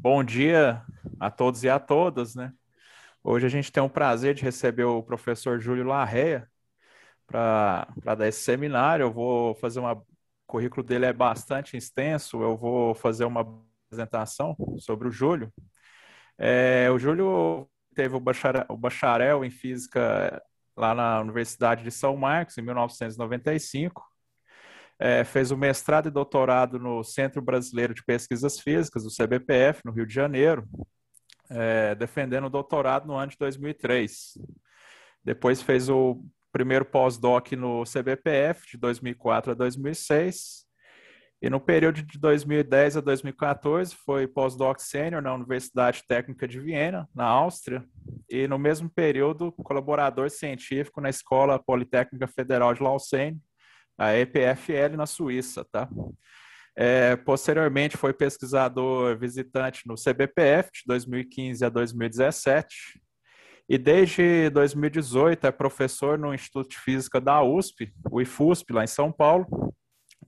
Bom dia a todos e a todas, né? Hoje a gente tem o prazer de receber o professor Júlio Larreia para dar esse seminário. Eu vou fazer uma. O currículo dele é bastante extenso, eu vou fazer uma apresentação sobre o Júlio. É, o Júlio teve o bacharel, o bacharel em física lá na Universidade de São Marcos, em 1995 é, fez o mestrado e doutorado no Centro Brasileiro de Pesquisas Físicas, o CBPF, no Rio de Janeiro, é, defendendo o doutorado no ano de 2003. Depois fez o primeiro pós-doc no CBPF, de 2004 a 2006. E no período de 2010 a 2014 foi pós-doc sênior na Universidade Técnica de Viena, na Áustria, e no mesmo período colaborador científico na Escola Politécnica Federal de Lausanne, a EPFL na Suíça, tá? É, posteriormente foi pesquisador visitante no CBPF de 2015 a 2017 e desde 2018 é professor no Instituto de Física da USP, o IFUSP, lá em São Paulo,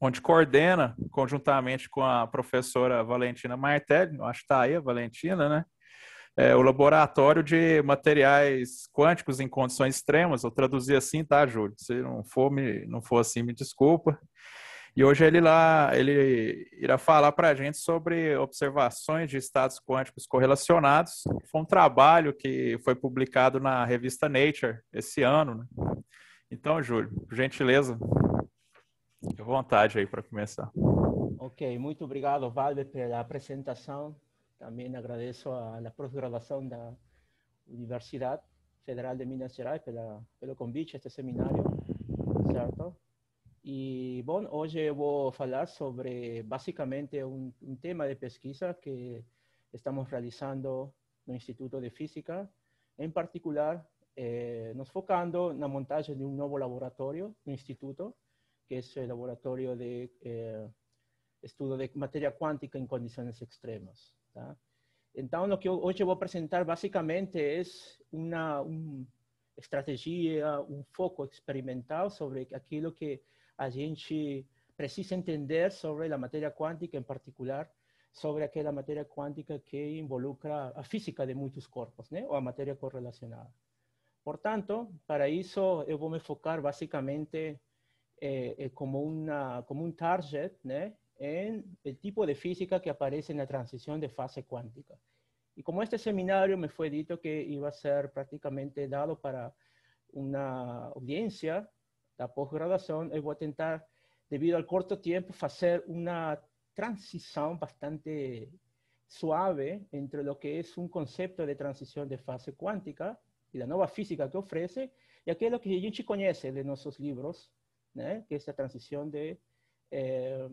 onde coordena, conjuntamente com a professora Valentina Martelli, acho que está aí a Valentina, né? é, o laboratório de materiais quânticos em condições extremas. ou traduzir assim, tá, Júlio? Se não for, me, não for assim, me desculpa. E hoje ele lá, ele irá falar para a gente sobre observações de estados quânticos correlacionados. Foi um trabalho que foi publicado na revista Nature esse ano. Né? Então, Júlio, por gentileza, fique à vontade aí para começar. Ok, muito obrigado, Valde, pela apresentação. También agradezco a, la programación de la Universidad Federal de Minas Gerais por lo convite a este seminario. Y Y hoy voy a hablar sobre, básicamente un tema de pesquisa que estamos realizando en el Instituto de Física, en particular, eh, nos nos en la montaje de un nuevo laboratorio, un Instituto, que es el laboratorio de eh, estudio de materia cuántica en condiciones extremas. Entonces, lo lo que hoy voy a presentar básicamente es una estrategia, un foco experimental sobre aquello que a gente precisa entender sobre la materia cuántica en particular sobre aquella materia cuántica que involucra a física de muchos cuerpos, o a materia correlacionada. tanto, para eso voy a me focar eh, eh, como, un como un target ¿no? en el tipo de física que aparece en la transición de fase cuántica. Y como este seminario me fue dicho que iba a ser prácticamente dado para una audiencia, la posgraduación, eh, voy a intentar, debido al corto tiempo, hacer una transición bastante suave entre lo que es un concepto de transición de fase cuántica y la nueva física que ofrece, y aquello que Yinchi conoce de nuestros libros, que es la transición de... Eh,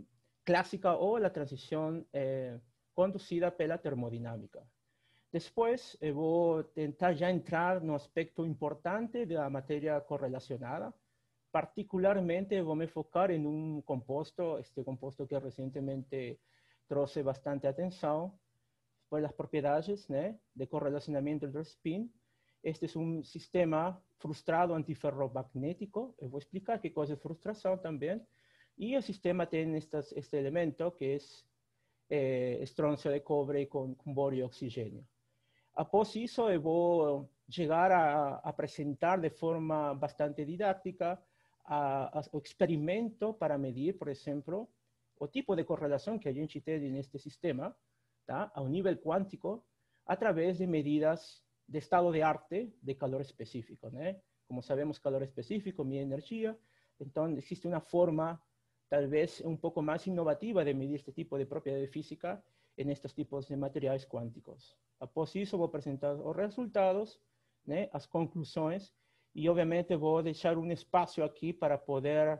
clásica o la transición eh, conducida pela termodinámica. Después eh, voy a intentar ya entrar un aspecto importante de la materia correlacionada. Particularmente voy a enfocar en un compuesto, este compuesto que recientemente trouxe bastante atención, por pues las propiedades de correlacionamiento del spin. Este es un sistema frustrado antiferromagnético. Eh, voy a explicar qué cosa es frustración también y el sistema tiene este elemento que es eh, estroncio de cobre con, con y oxígeno. Após eso, debo voy a llegar a, presentar de forma bastante didáctica a, experimento para medir, por ejemplo, o tipo de correlación que hay en este sistema, a un nivel cuántico, a través de medidas de estado de arte de calor específico. Como sabemos, calor específico mide energía, entonces existe una forma tal vez un poco más innovativa de medir este tipo de de física en estos tipos de materiales cuánticos. Após voy a presentar los resultados, las ¿eh? conclusiones, y obviamente voy a dejar un espacio aquí para poder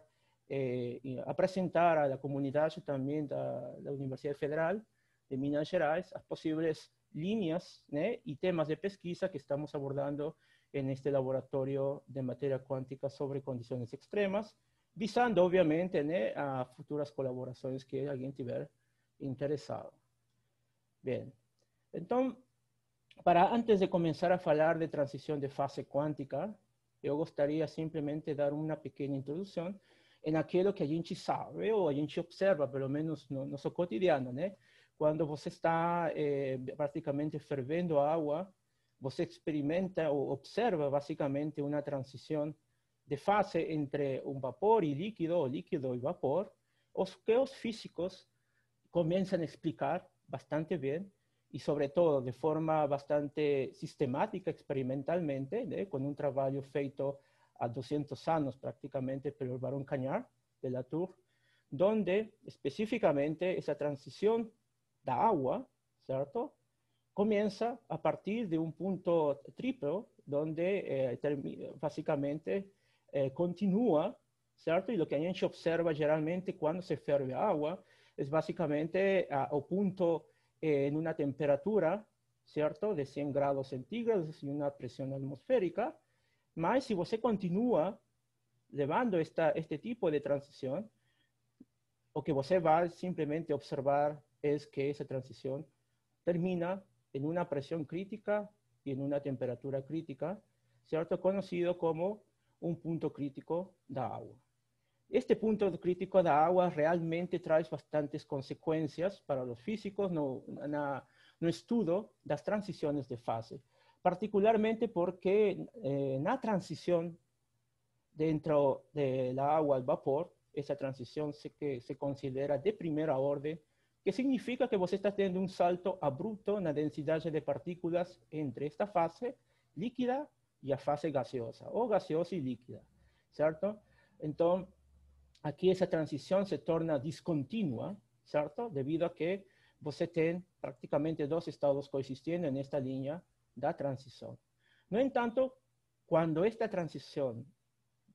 eh, a la comunidad también a la Universidad Federal de Minas Gerais las posibles líneas ¿eh? y temas de pesquisa que estamos abordando en este laboratorio de materia cuántica sobre condiciones extremas, visando obviamente a futuras colaboraciones que alguien tiver interesado. Bien, entonces, para antes de comenzar a hablar de transición de fase cuántica, yo gustaría simplemente dar una pequeña introducción en aquello que a gente sabe o a gente observa, por lo menos no, nuestro cotidiano, Cuando você está eh, prácticamente fervendo agua, você experimenta o observa básicamente una transición de fase entre un vapor y líquido, o líquido y vapor, osqueos físicos comienzan a explicar bastante bien y sobre todo de forma bastante sistemática experimentalmente, ¿eh? con un trabajo feito a 200 años prácticamente por el barón Cañar de la Tour, donde específicamente esa transición de agua, ¿cierto? Comienza a partir de un punto triple, donde eh, básicamente eh, continúa, ¿cierto? Y lo que a observa generalmente cuando se ferve agua es básicamente a, ah, punto eh, en una temperatura, ¿cierto? De 100 grados centígrados y una presión atmosférica. Más si usted continúa llevando esta, este tipo de transición, o que usted va simplemente a observar es que esa transición termina en una presión crítica y en una temperatura crítica, ¿cierto? Conocido como un punto crítico de agua. Este punto crítico de agua realmente trae bastantes consecuencias para los físicos no, el estudio de las transiciones de fase, particularmente porque eh, en la transición dentro de la agua al vapor, esa transición se, se considera de primera orden, que significa que vos estás teniendo un salto abrupto en la densidad de partículas entre esta fase líquida y a fase gaseosa o gaseosa y líquida, ¿cierto? Entonces, aquí esa transición se torna discontinua, ¿cierto? Debido a que vos tiene prácticamente dos estados coexistiendo en esta línea de transición. No entanto, cuando esta transición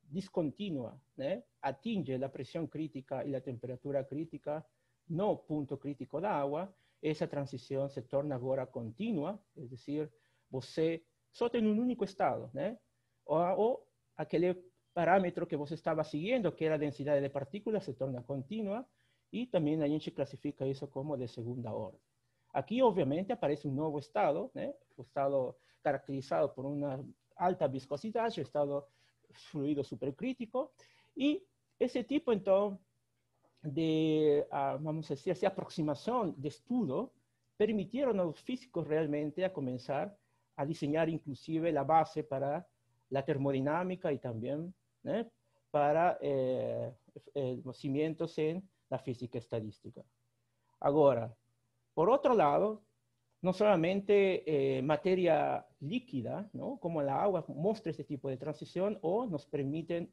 discontinua ¿eh? atinge la presión crítica y la temperatura crítica no punto crítico de agua, esa transición se torna ahora continua, es decir, você Sólo en un único estado, ¿eh? o aquel parámetro que vos estabas siguiendo, que era la densidad de partículas, se torna continua, y también la gente clasifica eso como de segunda orden. Aquí obviamente, aparece un nuevo estado, ¿eh? un estado caracterizado por una alta viscosidad, un estado fluido supercrítico, y ese tipo, entonces, de, ah, vamos a decir, esa aproximación de estudo a los físicos realmente a comenzar a diseñar inclusive la base para la termodinámica y también ¿eh? para eh, eh, los cimientos en la física estadística. Ahora, por otro lado, no solamente eh, materia líquida, ¿no? como la agua, muestra este tipo de transición o nos permiten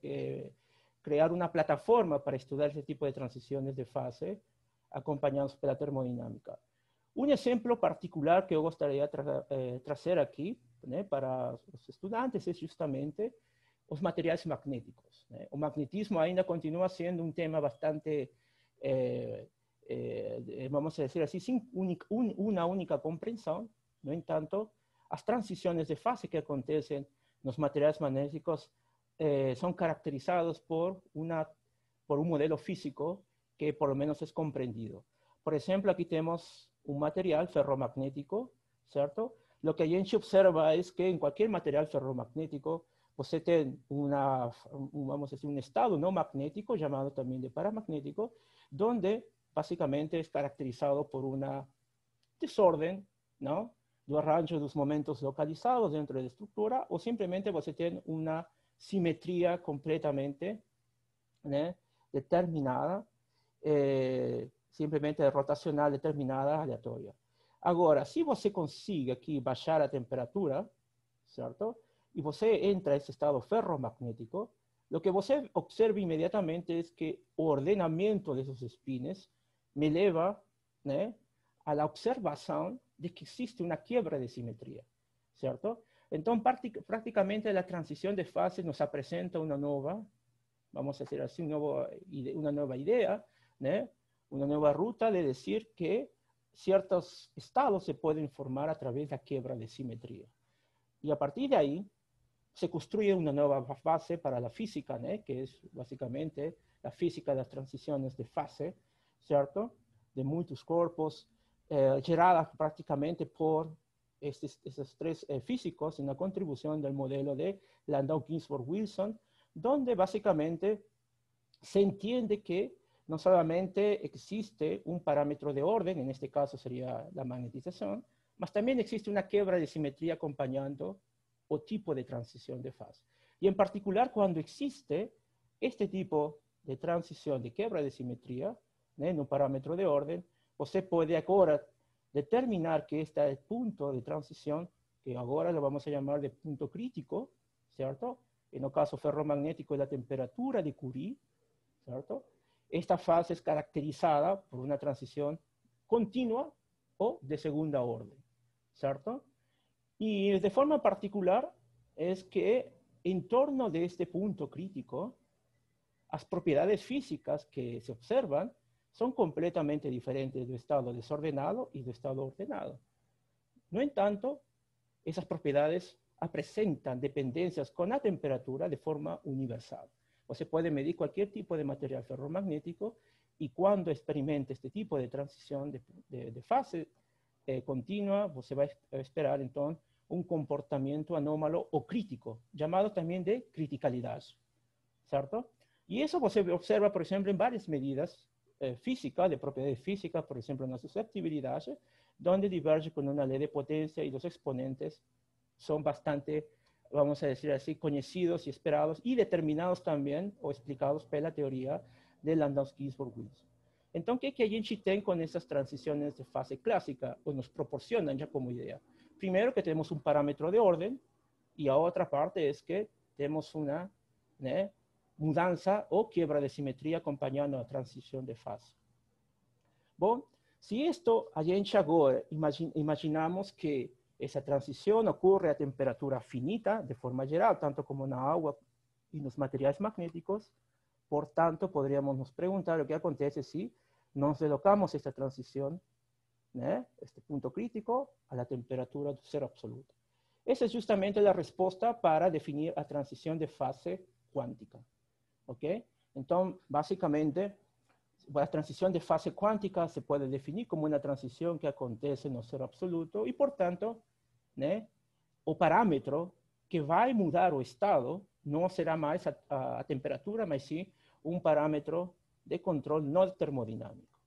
crear una plataforma para estudiar este tipo de transiciones de fase acompañados por la termodinámica. Un ejemplo particular que yo gustaría traer eh, aquí para los estudiantes es justamente los materiales magnéticos. o El magnetismo ainda continúa siendo un tema bastante, eh, eh, vamos a decir así, sin una única comprensión. No en tanto, las transiciones de fase que acontecen en los materiales magnéticos son caracterizados por, una, por un modelo físico que por lo menos es comprendido. Por ejemplo, aquí tenemos un material ferromagnético, ¿cierto? Lo que Yenchi observa es que en cualquier material ferromagnético posee pues, este una, vamos a decir, un estado no magnético, llamado también de paramagnético, donde básicamente es caracterizado por una desorden, ¿no? do arranjo los momentos localizados dentro la estructura o simplemente simplemente pues, tiene una simetría completamente ¿eh? determinada eh, Simplemente rotacional determinada aleatoria. Ahora, si usted consigue aquí bajar la temperatura, ¿cierto? Y usted entra ese estado ferromagnético, lo que usted observa inmediatamente es que ordenamiento de esos espines me lleva a la observación de que existe una quiebra de simetría, ¿cierto? Entonces, prácticamente la transición de fase nos apresenta una nueva, vamos a decir así, eh, una nueva idea, né? una nueva ruta de decir que ciertos estados se pueden formar a través de la quiebra de simetría. Y a partir de ahí se construye una nueva base para la física, que es básicamente la física de las transiciones de fase, ¿cierto? De muchos cuerpos, eh, generadas prácticamente por estos, tres eh, físicos en la contribución del modelo de Landau Ginsburg Wilson, donde básicamente se entiende que no solamente existe un parámetro de orden, en este caso sería la magnetización, mas también existe una quiebra de simetría acompañando o tipo de transición de fase. Y en particular cuando existe este tipo de transición de quiebra de simetría ¿eh? en un parámetro de orden, pues se puede ahora determinar que este punto de transición, que ahora lo vamos a llamar de punto crítico, ¿cierto? En el caso ferromagnético es la temperatura de Curie, ¿cierto? Esta fase es caracterizada por una transición continua o de segunda orden, ¿cierto? Y de forma particular es que en torno de este punto crítico, las propiedades físicas que se observan son completamente diferentes del estado desordenado y del estado ordenado. No en tanto, esas propiedades presentan dependencias con la temperatura de forma universal. O se puede medir cualquier tipo de material ferromagnético y cuando experimente este tipo de transición de, fase eh, continua, pues, se va a esperar entonces un comportamiento anómalo o crítico, llamado también de criticalidad, ¿cierto? Y eso pues, se observa, por ejemplo, en varias medidas eh, físicas, de propiedades físicas, por ejemplo, en la susceptibilidad, donde diverge con una ley de potencia y los exponentes son bastante vamos a decir así, conocidos y esperados y determinados también o explicados por la teoría de Landau-Ginsburg-Wilson. Entonces, ¿qué hay en con esas transiciones de fase clásica o pues nos proporcionan ya como idea? Primero que tenemos un parámetro de orden y a otra parte es que tenemos una mudanza o quiebra de simetría acompañando a la transición de fase. Bueno, si esto allá en Chagor imaginamos que esa transición ocurre a temperatura finita de forma general, tanto como en agua y en los materiales magnéticos. Por tanto, podríamos nos preguntar lo que acontece si nos relocamos esta transición, ¿eh? este punto crítico, a la temperatura de cero absoluto. Esa es justamente la respuesta para definir la transición de fase cuántica. ¿Ok? Entonces, básicamente, la transición de fase cuántica se puede definir como una transición que acontece en el cero absoluto y, por tanto, ¿eh? o parámetro que va a mudar o estado no será más a, temperatura, más sí un parámetro de control no termodinámico.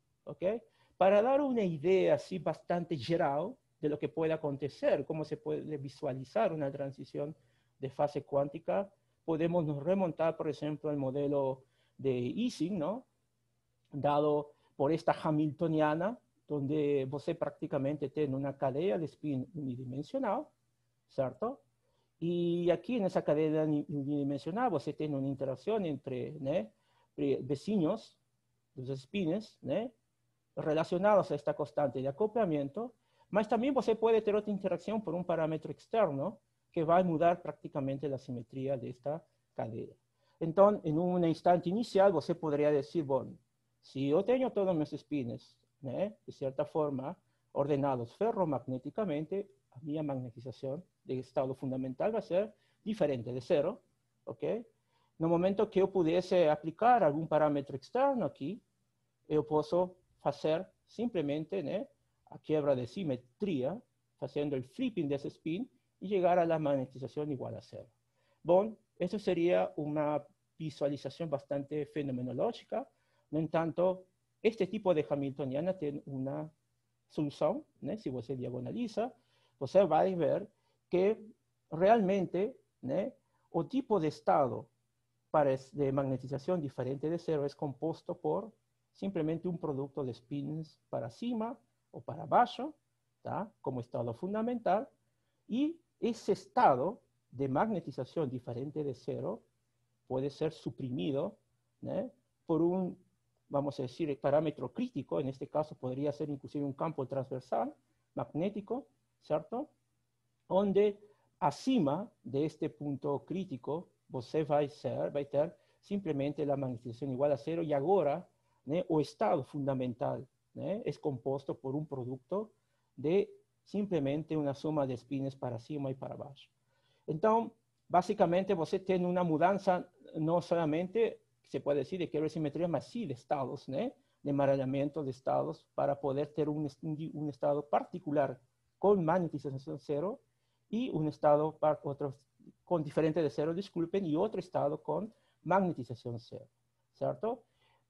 Para dar una idea así bastante general de lo que puede acontecer, cómo se puede visualizar una transición de fase cuántica, podemos nos remontar, por ejemplo, al modelo de Ising, ¿no? Dado por esta hamiltoniana, donde você prácticamente tiene una cadena de spin unidimensional, Y e aquí, en esa cadena unidimensional você tiene una interacción entre vecinos, los dos spins, relacionados a esta constante de acoplamiento, pero también você puede tener otra interacción por un um parámetro externo que va a mudar prácticamente la simetría de esta cadena. Entonces, en em un um instante inicial, você podría decir, bueno, si yo tengo todos mis spins ¿eh? de cierta forma, ordenados ferromagnéticamente, mi magnetización de estado fundamental va a ser diferente de cero, ¿ok? el momento que yo pudiese aplicar algún parámetro externo aquí, yo puedo hacer simplemente la ¿eh? a quiebra de simetría, haciendo el flipping de ese spin y llegar a la magnetización igual a cero. Bueno, eso sería una visualización bastante fenomenológica, no entanto, este tipo de hamiltoniana tiene una solución, si se você diagonaliza, va a ver que realmente né, o tipo de estado para, de magnetización diferente de cero es compuesto por simplemente un producto de spins para cima o para abajo, como estado fundamental, y ese estado de magnetización diferente de cero puede ser suprimido por un vamos a decir, el parámetro crítico, en este caso podría ser inclusive un campo transversal, magnético, ¿cierto? Donde acima de este punto crítico, você vai ser, a ter simplemente la magnetización igual a cero y ahora, ¿eh? o estado fundamental, ¿eh? es compuesto por un producto de simplemente una suma de espines para cima y para abajo. Entonces, básicamente, você tiene una mudanza no solamente se puede decir de que una simetría masiva de estados, ¿eh? de enmarañamiento de estados para poder tener un, un estado particular con magnetización cero y un estado otro, con diferente de cero, disculpen, y otro estado con magnetización cero, ¿cierto?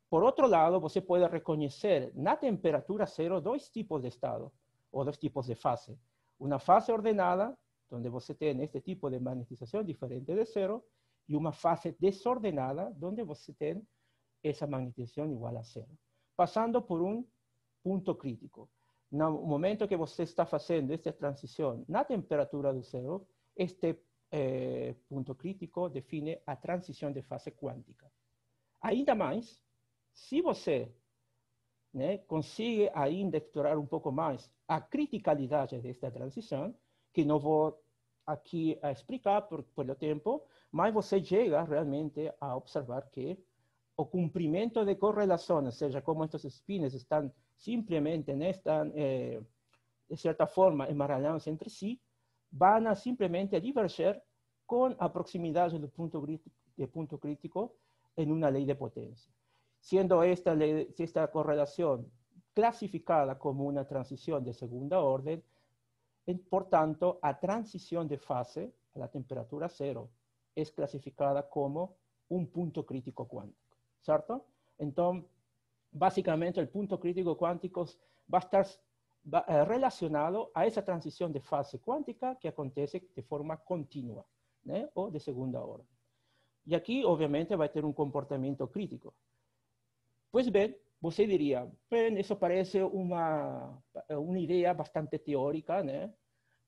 Por otro lado, você puede reconocer la temperatura cero dos tipos de estado o dos tipos de fase. Una fase ordenada, donde usted tiene este tipo de magnetización diferente de cero, e uma fase desordenada, onde você tem essa magnetização igual a zero. Passando por um ponto crítico. No momento que você está fazendo esta transição na temperatura do zero, este eh, ponto crítico define a transição de fase quântica. Ainda mais, se você eh, né, consegue ainda explorar um pouco mais a criticalidade desta transição, que não vou aqui explicar por, pelo tempo, mas você llega realmente a observar que o cumplimiento de correlaciones, o seja, como estos espines están simplemente en eh, de cierta forma, emaranhados entre sí, van a simplemente diverger con la proximidad punto de punto crítico en una ley de potencia. Siendo esta, correlación esta como una transición de segunda orden, por tanto, a transición de fase a la temperatura cero es clasificada como un punto crítico cuántico, ¿cierto? Entonces, básicamente el punto crítico cuántico a estar eh, relacionado a esa transición de fase cuántica que acontece de forma continua ¿eh? o de segunda orden. Y aquí, obviamente, va a tener un comportamiento crítico. Pues, ven vos dirías, Ben, eso parece eh, una idea bastante teórica,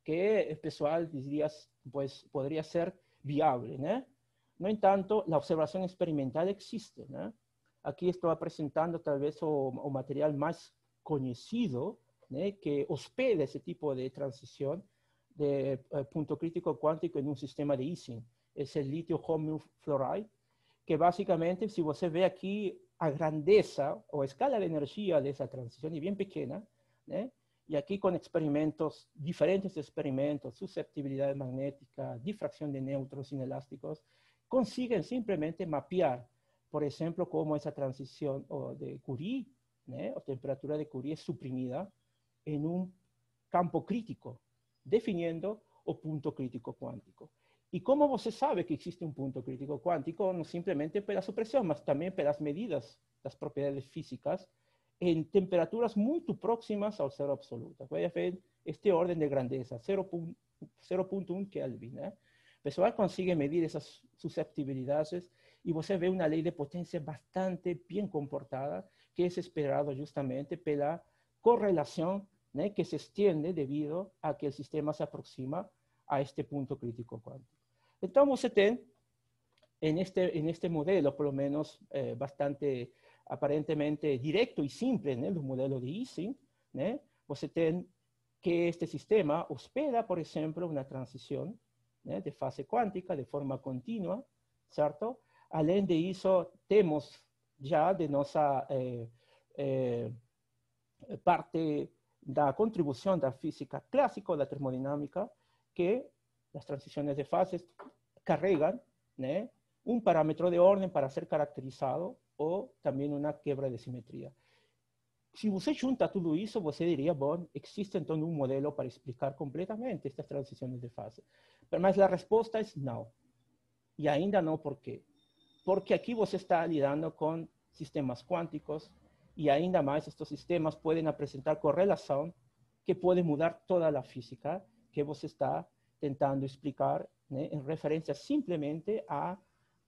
que el pessoal dirías pues, podría ser viable. ¿no? no en tanto, la observación experimental existe. Aquí estoy presentando tal vez un material más conocido que hospeda ese tipo de transición de eh, punto crítico cuántico en un sistema de easing. Es el litio homium que básicamente, si usted ve aquí a grandeza o escala de energía de esa transición, y bien pequeña, ¿eh? Y aquí con experimentos, diferentes experimentos, susceptibilidad magnética, difracción de neutros inelásticos, consiguen simplemente mapear, por ejemplo, cómo esa transición de Curie ¿eh? o temperatura de Curie es suprimida en un campo crítico, definiendo o punto crítico cuántico. ¿Y cómo se sabe que existe un punto crítico cuántico? No simplemente por la supresión, más también por las medidas, las propiedades físicas en temperaturas muy próximas al cero absoluto. Voy a ver este orden de grandeza, 0.1 Kelvin. ¿eh? Pessoal consigue medir esas susceptibilidades y você ve una ley de potencia bastante bien comportada que es esperado justamente por la correlación ¿eh? que se extiende debido a que el sistema se aproxima a este punto crítico cuántico. Entonces, en este, en este modelo, por lo menos eh, bastante aparentemente directo y simple, en los modelos de Ising, né, você que este sistema hospeda, por ejemplo, una transición de fase cuántica de forma continua, ¿cierto? Além de eso, tenemos ya de nuestra eh, eh, parte de la contribución de la física clásica de la termodinámica que las transiciones de fases cargan un parámetro de orden para ser caracterizado o también una quebra de simetría. Si usted junta todo eso, usted diría, bueno, existe entonces un modelo para explicar completamente estas transiciones de fase. Pero más la respuesta es no. Y ainda no por qué. Porque aquí vos está lidando con sistemas cuánticos y ainda más estos sistemas pueden presentar correlación que puede mudar toda la física que vos está intentando explicar ¿eh? en referencia simplemente a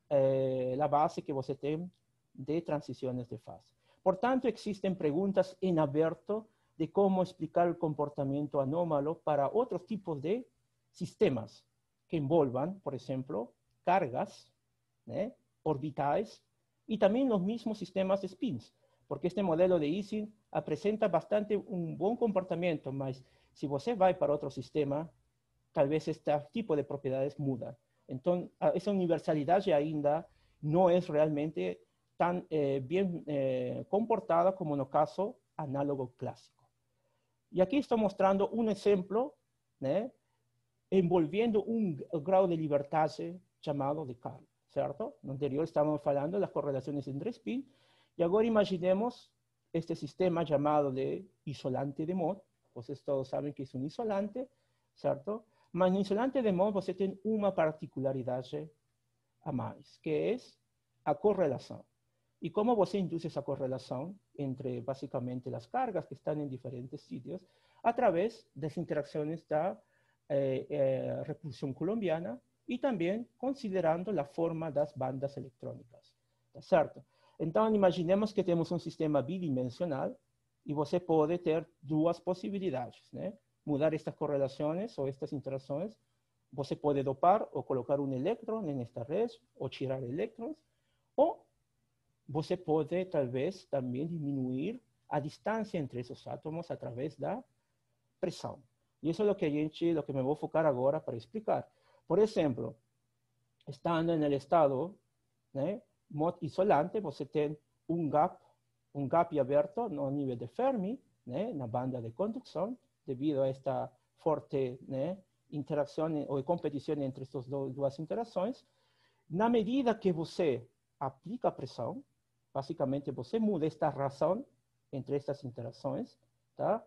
eh, la base que usted tem de transiciones de fase. Por tanto, existen preguntas en abierto de cómo explicar el comportamiento anómalo para otros tipos de sistemas que envolvan, por ejemplo, cargas ¿eh? orbitales y también los mismos sistemas de spins, porque este modelo de easing presenta bastante un buen comportamiento, mas si vos va para otro sistema, tal vez este tipo de propiedades muda. Entonces, esa universalidad ya ainda no es realmente tan eh, bien eh, comportada como en el caso análogo clásico. Y aquí estoy mostrando un ejemplo ¿eh? envolviendo un grado de libertad eh, llamado de Carl, ¿cierto? En el anterior estábamos hablando de las correlaciones entre spin y ahora imaginemos este sistema llamado de isolante de mod. ustedes todos saben que es un isolante, ¿cierto? en el isolante de mod, usted tiene una particularidad a más, que es la correlación. Y cómo vos induce esa correlación entre básicamente las cargas que están en diferentes sitios a través de las interacciones de eh, eh repulsión colombiana y también considerando la forma de las bandas electrónicas, ¿cierto? Entonces, imaginemos que tenemos un sistema bidimensional y usted puede tener dos posibilidades, Mudar estas correlaciones o estas interacciones. Você puede dopar o colocar un electrón en esta red o tirar electrones o você pode, talvez, também diminuir a distância entre esses átomos através da pressão. E isso é o que a gente, o que me vou focar agora para explicar. Por exemplo, estando no estado né, isolante, você tem um gap, um gap aberto no nível de Fermi, né, na banda de condução, devido a esta forte né, interação ou competição entre essas duas interações. Na medida que você aplica pressão, Básicamente, você pues, muda esta razón entre estas interacciones, tá?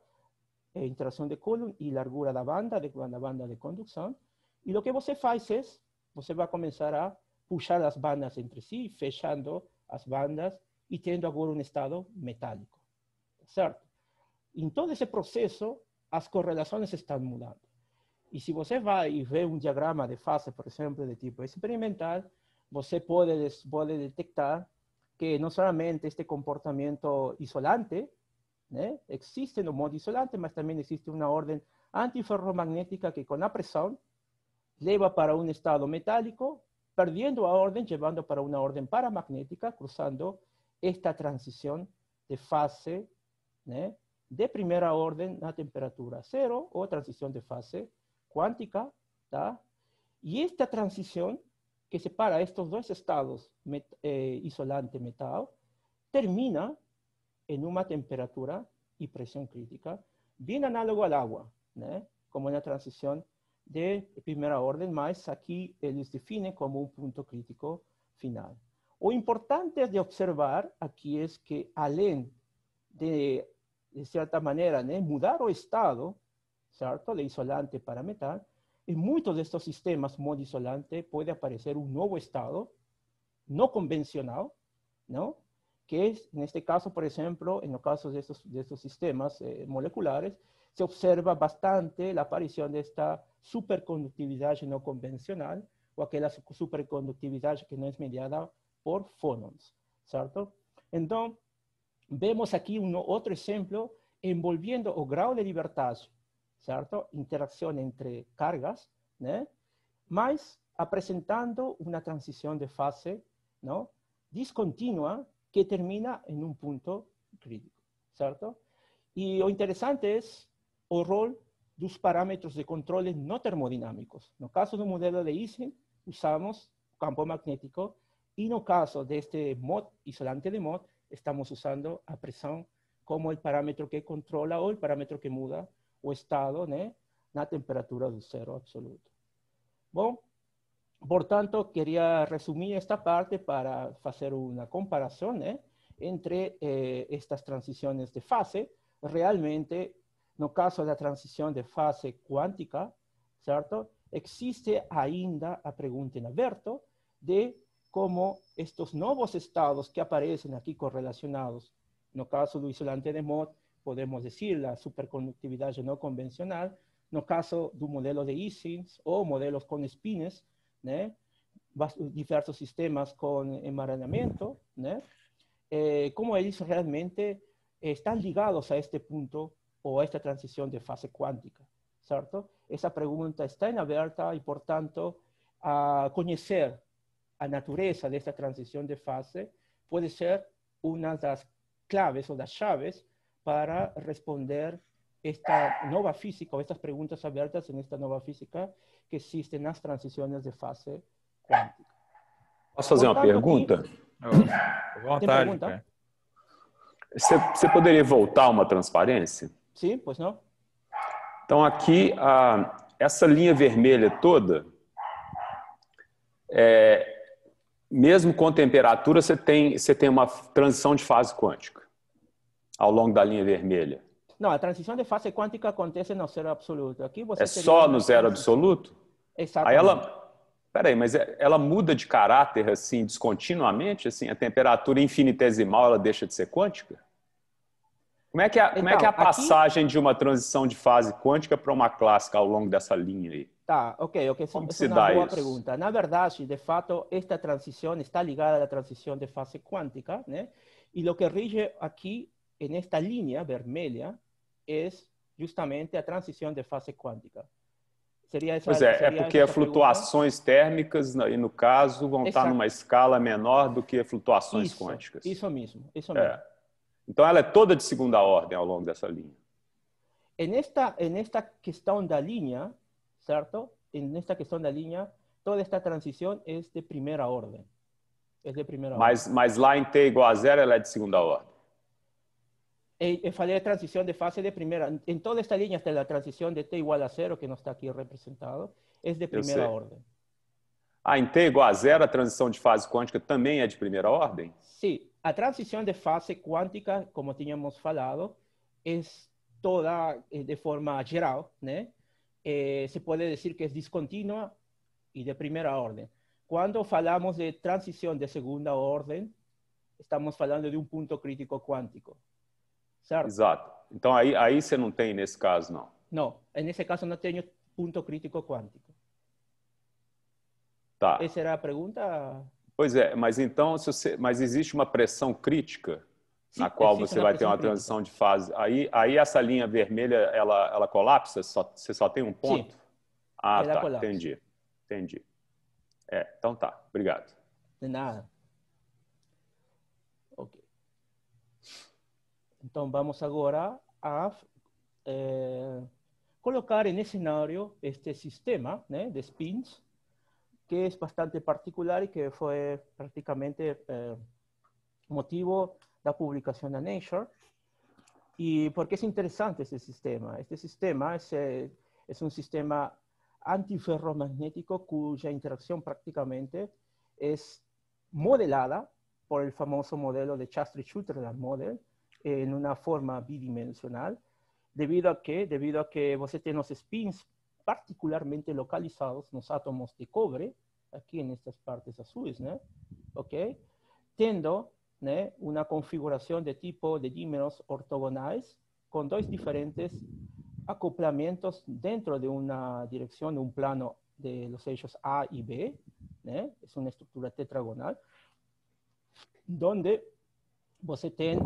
E interacción de Coulomb y largura la banda, de, la banda de conducción. Y lo que você es, usted va a comenzar a puxar las bandas entre sí, fechando las bandas y teniendo ahora un estado metálico, certo? En todo ese proceso, las correlaciones están mudando. Y si você va y ve un diagrama de fase, por ejemplo, de tipo experimental, você puede puede detectar que no solamente este comportamiento isolante, ¿eh? existe un modo isolante, más también existe una orden antiferromagnética que con la presión lleva para un estado metálico, perdiendo la orden, llevando para una orden paramagnética, cruzando esta transición de fase ¿eh? de primera orden a temperatura cero o transición de fase cuántica. Y esta transición que separa estos dos estados, eh, isolante metal, termina en una temperatura y presión crítica bien análogo al agua, como en la transición de primera orden, más aquí ellos define como un punto crítico final. O importante de observar aquí es que al de, de cierta manera, mudar o estado, ¿cierto? De isolante para metal, en muchos de estos sistemas modisolante puede aparecer un nuevo estado no convencional, ¿no? Que es, en este caso, por ejemplo, en los casos de estos, de estos sistemas eh, moleculares, se observa bastante la aparición de esta superconductividad no convencional o aquella superconductividad que no es mediada por fonons, ¿cierto? Entonces, vemos aquí uno otro ejemplo envolviendo o grado de libertad interacción entre cargas, más presentando una transición de fase, discontinua que termina en un punto crítico, y Y lo interesante es el rol los parámetros de controles termodinámicos. En el caso un modelo de Ising, usamos campo magnético y en el caso de este mod, isolante de mod, estamos usando a presión como el parámetro que controla o el parámetro que muda o estado, né, La temperatura del cero absoluto. por tanto, quería resumir esta parte para hacer una comparación, né, entre eh, estas transiciones de fase. Realmente, no caso de la transición de fase cuántica, ¿cierto? Existe ainda a pregunta em aberto de cómo estos nuevos estados que aparecen aquí correlacionados, no caso del isolante de Mott, podemos decir la superconductividad no convencional, el caso de un modelo de Ising o modelos con espines, diversos sistemas con enmarañamiento, eh, cómo ellos realmente están ligados a este punto o a esta transición de fase cuántica, ¿cierto? Esa pregunta está en abierta y, por tanto, a conocer la naturaleza de esta transición de fase puede ser una de las claves o las llaves para responder esta nova física o estas preguntas abiertas en esta nueva física que existem en las transiciones de fase cuántica. Posso fazer uma pergunta? Que... Oh, Você, você, poderia voltar uma transparência? Sim, pois não. Então aqui, a, essa linha vermelha toda, é, mesmo com temperatura, você tem, você tem uma transição de fase quântica ao longo da linha vermelha? Não, a transição de fase quântica acontece no zero absoluto. Aqui você é só no zero absoluto? Exatamente. Aí ela, peraí, mas é, ela muda de caráter assim descontinuamente? Assim, a temperatura infinitesimal ela deixa de ser quântica? Como é que é, então, como é, que é a então, passagem aqui... de uma transição de fase quântica para uma clássica ao longo dessa linha aí? Tá, ok, ok. Como Essa se é uma dá boa isso? pergunta. Na verdade, de fato, esta transição está ligada à transição de fase quântica, né? E o que rige aqui en esta línea vermelha é justamente a transição de fase quântica. Seria essa, pois é, seria é porque flutuações pergunta. térmicas, né, e no caso, vão Exato. estar numa escala menor do que flutuações isso, quânticas. Isso mesmo, isso é. mesmo. É. Então, ela é toda de segunda ordem ao longo dessa linha. Nesta, esta questão da linha, certo? Nesta questão da linha, toda esta transição é de primeira ordem. É de primeira mas, ordem. Mas lá em t igual a zero, ela é de segunda ordem. en eh, eh, de transición de fase de primera, en toda esta línea hasta la transición de t igual a cero, que no está aquí representado, es de primera orden. Ah, en t igual a cero la transición de fase cuántica también es de primera orden? sí, la transición de fase cuántica, como teníamos falado, es toda eh, de forma geral, ¿no? se puede decir que es discontinua y de primera orden. Cuando hablamos de transición de segunda orden, estamos hablando de un punto crítico cuántico. certo? Exato. Então aí, aí você não tem nesse caso, não? Não, nesse caso não tenho ponto crítico quântico. Tá. Essa era a pergunta? Pois é, mas então, se você, mas existe uma pressão crítica Sim, na qual você vai ter uma transição de fase. Aí, aí essa linha vermelha, ela, ela colapsa? Só, você só tem um ponto? Sim. Ah, ela tá, colapsa. entendi. Entendi. É, então tá, obrigado. De nada. Entonces, vamos ahora a eh, colocar en escenario este sistema ¿eh? de spins, que es bastante particular y que fue prácticamente eh, motivo la publicación de Nature. Y por qué es interesante este sistema? Este sistema es eh, un sistema antiferromagnético cuya interacción prácticamente es modelada por el famoso modelo de chastry el Model, en una forma bidimensional, debido a que, debido a que vos tenés los spins particularmente localizados los átomos de cobre, aquí en estas partes azules, ¿no? ¿Ok? Tendo una configuración de tipo de dímeros ortogonales con dos diferentes acoplamientos dentro de una dirección, de un plano de los hechos A y B, ¿no? es una estructura tetragonal, donde vos tenés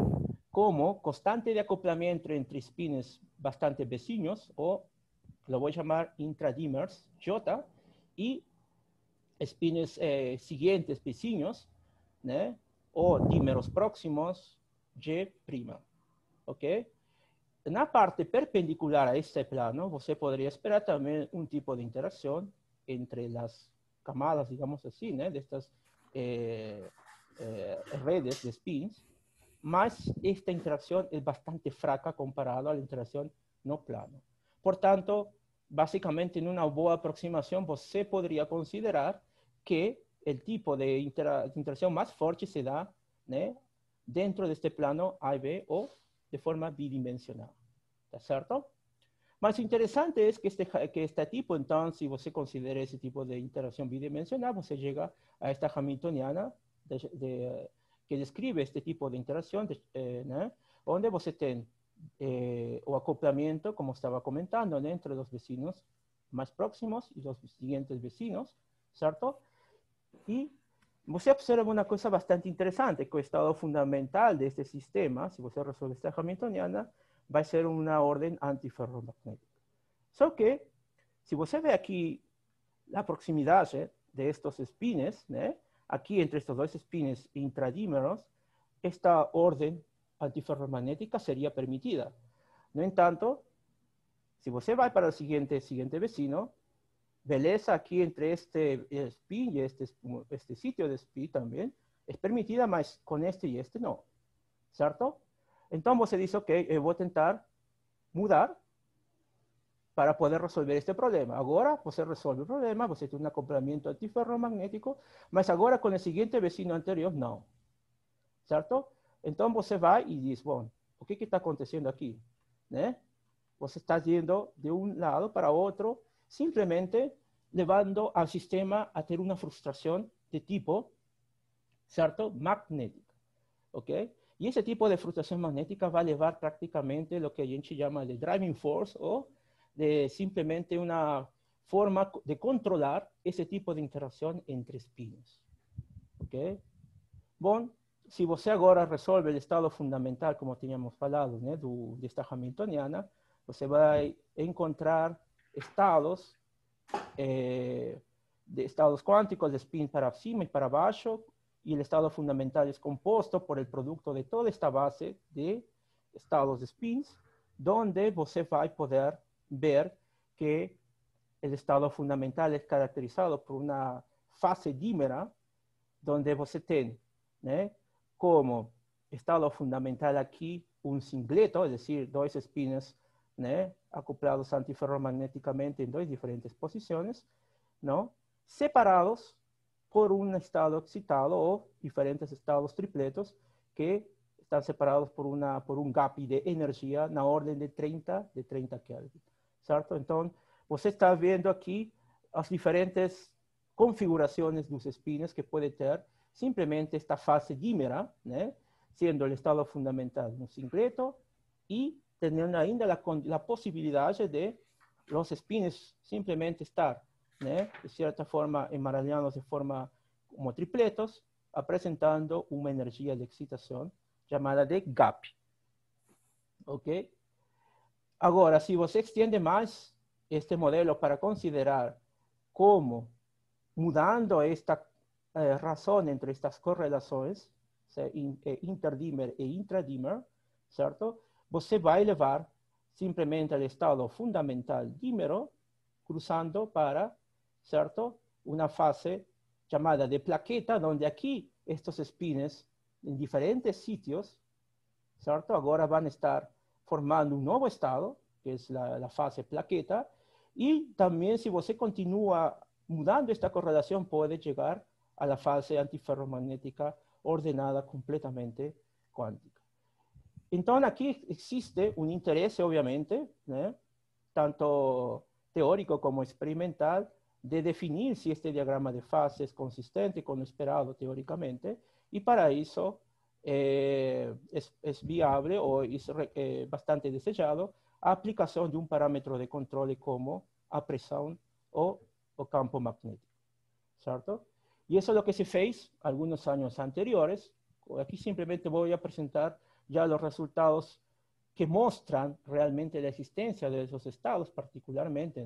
como constante de acoplamiento entre espines bastante vecinos, o lo voy a llamar intradimers, J, y espines eh, siguientes vecinos, o dimeros próximos, Y'. ¿Ok? En la parte perpendicular a este plano, usted podría esperar también un tipo de interacción entre las camadas, digamos así, de estas eh, eh, redes de spins más esta interacción es bastante fraca comparado a la interacción no plano. Por tanto, básicamente en una buena aproximación, vos se podría considerar que el tipo de interacción más fuerte se da ¿eh? dentro de este plano A y B o de forma bidimensional. ¿Está cierto? Más interesante es que este, que este tipo, entonces, si usted considera ese tipo de interacción bidimensional, usted se llega a esta hamiltoniana de, de que describe este tipo de interacción, eh, donde você tiene eh, o acoplamiento, como estaba comentando, entre los vecinos más próximos y los siguientes vecinos, ¿cierto? Y você observa una cosa bastante interesante, que el estado fundamental de este sistema, si você resuelve esta hamiltoniana, va a ser una orden antiferromagnética. Só que, si usted ve aquí la proximidad ¿eh? de estos espines, ¿eh? Aquí, entre estos dos espines intradímeros, esta orden antiferromagnética sería permitida. No en tanto, si usted va para el siguiente, siguiente vecino, beleza aquí entre este spin y este, este sitio de spin también es permitida, más con este y este no, ¿cierto? Entonces se dice, ok, eh, voy a intentar mudar para poder resolver este problema. Ahora, pues, se resuelve el problema, você pues, tiene este un acoplamiento antiferromagnético, mas ahora, con el siguiente vecino anterior, no. ¿Cierto? Entonces, usted va y dice, bueno, ¿qué está aconteciendo aquí? Né? ¿Eh? Você está yendo de un lado para otro, simplemente, llevando al sistema a tener una frustración de tipo, ¿cierto? Magnética. Ok? Y ese tipo de frustración magnética va a llevar prácticamente, lo que a gente llama de driving force o, de simplemente una forma de controlar ese tipo de interacción entre spins, ¿Ok? Bueno, si você ahora resolve el estado fundamental, como teníamos hablado de esta Hamiltoniana, pues va a encontrar estados, eh, de estados cuánticos de spin para cima y para abajo y el estado fundamental es compuesto por el producto de toda esta base de estados de spins, donde va a poder ver que el estado fundamental es caracterizado por una fase dímera donde vos tiene ¿eh? como estado fundamental aquí un singleto, es decir, dos espinas, né, ¿eh? acoplados antiferromagnéticamente en dos diferentes posiciones, no, separados por un estado excitado o diferentes estados tripletos que están separados por una por un gap de energía la orden de 30 de 30 Kelvin. ¿Cierto? Entonces, você pues, está viendo aquí las diferentes de los espines que puede tener simplemente esta fase dímera, ¿eh? siendo el estado fundamental no singleto y teniendo ainda la posibilidad de los espines simplemente estar, ¿eh? de cierta forma, emaranhados de forma como tripletos, presentando una energía de excitación llamada de GAP. ok? Ahora, si você estende más este modelo para considerar cómo, mudando esta eh, razón entre estas correlaciones, eh, interdimer e intradimer, ¿cierto? Você va a elevar simplemente al estado fundamental dímero cruzando para, ¿cierto? Una fase llamada de plaqueta, donde aquí estos espines en diferentes sitios, ¿cierto? Ahora van a estar formando un nuevo estado, que es la fase plaqueta, Y también, si usted continúa mudando esta correlación, puede llegar a la fase antiferromagnética ordenada completamente cuántica. Entonces, aquí existe un interés, obviamente, tanto teórico como experimental, de definir si este diagrama de fase es consistente con lo esperado teóricamente, y para eso... Eh, es, viable o es eh, bastante deseado la aplicación de un parámetro de control como a presión o, o, campo magnético, ¿cierto? Y eso es lo que se fez algunos años anteriores. Aquí simplemente voy a presentar ya los resultados que muestran realmente la existencia de esos estados particularmente.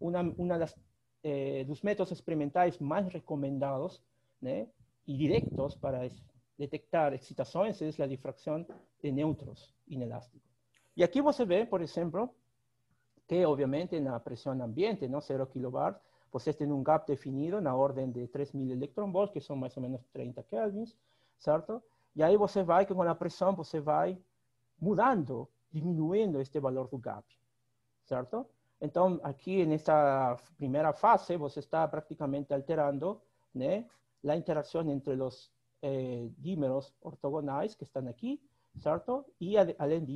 Uno Una, de los eh, métodos experimentales más recomendados y directos para, detectar excitaciones es la difracción de neutros inelásticos. Y aquí vos se ve, por ejemplo, que obviamente en la presión ambiente, ¿no? 0 kilobar, pues este en un gap definido en la orden de 3000 electronvolts, que son más o menos 30 kelvins, ¿cierto? Y ahí vos va que con la presión pues se va mudando, disminuyendo este valor del gap, ¿cierto? Entonces, aquí en esta primera fase, vos está prácticamente alterando ¿eh? la interacción entre los eh, dímeros ortogonales que están aquí, ¿cierto? Y além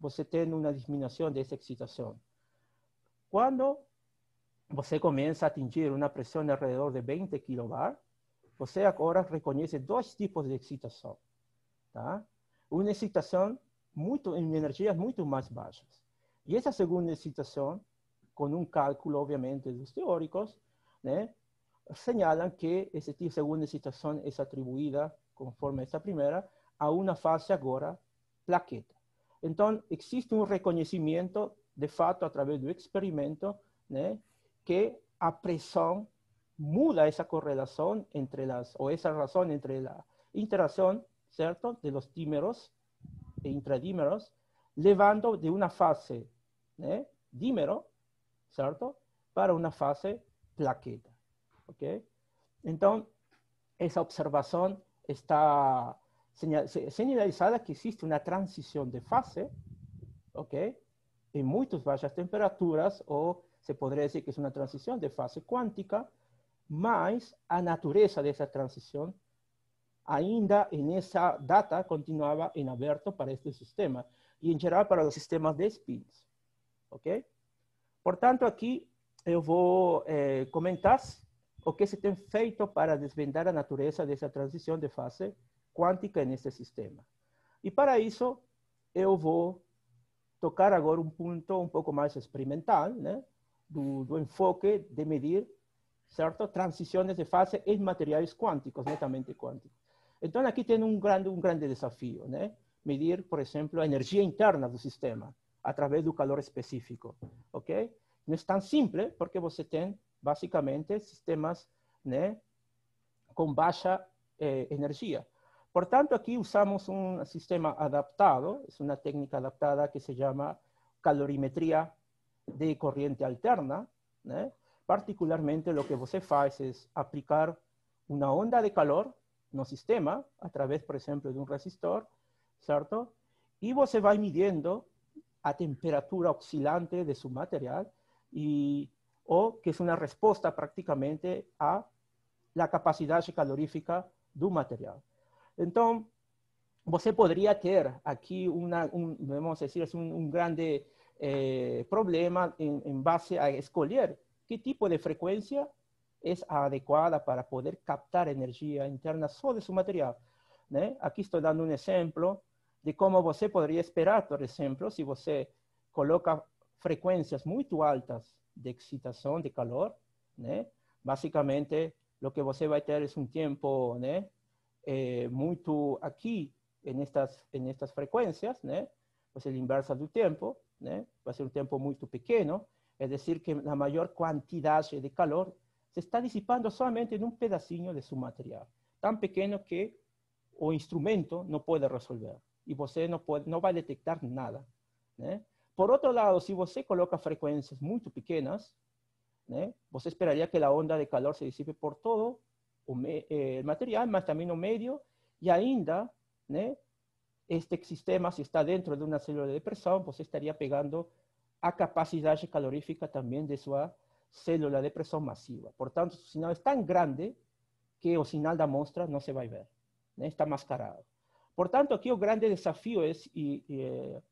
usted tiene una disminución de esa excitación. Cuando você comienza a atingir una presión alrededor de 20 kilobar, você ahora reconoce dos tipos de excitación. Una excitación en energías mucho más bajas. Y esa segunda excitación, con un cálculo, obviamente, de los teóricos, né? ¿eh? señalan que esta segunda citación es atribuida, conforme a esta primera, a una fase agora plaqueta. Entonces, existe un reconocimiento, de facto, a través del experimento, que a presión muda esa correlación entre las, o esa razón entre la interacción, ¿cierto?, de los dímeros e intradímeros, levando de una fase dímero, ¿cierto?, para una fase plaqueta. ok? Então, essa observação está sinalizada que existe uma transição de fase, ok? Em muitas baixas temperaturas, ou se poderia dizer que é uma transição de fase quântica, mas a natureza dessa transição ainda em essa data continuava em aberto para este sistema e em geral para os sistemas de spins, ok? Portanto, aqui eu vou eh, comentar o que se tem feito para desvendar a natureza dessa transição de fase quântica nesse sistema. E para isso, eu vou tocar agora um ponto um pouco mais experimental, né? do, do enfoque de medir certo? transições de fase em materiais quânticos, netamente quânticos. Então, aqui tem um grande, um grande desafio, né? medir, por exemplo, a energia interna do sistema através do calor específico, ok? Não é tão simples porque você tem básicamente sistemas con baja eh, energía. Por tanto, aquí usamos un sistema adaptado, es una técnica adaptada que se llama calorimetría de corriente alterna. Particularmente lo que usted hace es aplicar una onda de calor no sistema, a través, por ejemplo, de un resistor, ¿cierto? Y se va midiendo a temperatura oscilante de su material y o que es una respuesta prácticamente a la capacidad calorífica un material. Entonces, usted podría tener aquí, un, debemos vamos es un, un grande eh, problema en base a escolher qué tipo de frecuencia es adecuada para poder captar energía interna solo de su material. Aquí estoy dando un ejemplo de cómo usted podría esperar, por ejemplo, si usted coloca frecuencias muy altas de excitación, de calor, básicamente lo que usted va a tener es un tiempo eh, muy aquí, en en estas, en estas frecuencias, né? Pues tiempo, ser a inversa tiempo, tiempo va a ser un tiempo muy pequeño, es decir que la mayor cantidad de calor se está disipando solamente en un pedacinho de su material, tan pequeño que o instrumento no puede resolver y no no va va detectar nada, por otro lado, si usted coloca frecuencias muy pequeñas, ¿eh? vos esperaría que la onda de calor se disipe por todo eh, el material, más también un medio, y ainda, ¿eh? este sistema, si está dentro de una célula de presión, usted estaría pegando a capacidad calorífica también de su célula de presión masiva. Por tanto, su sinal es tan grande que o sinal da amostra no se va a ver, está mascarado. tanto, tanto, aquí grande desafío es es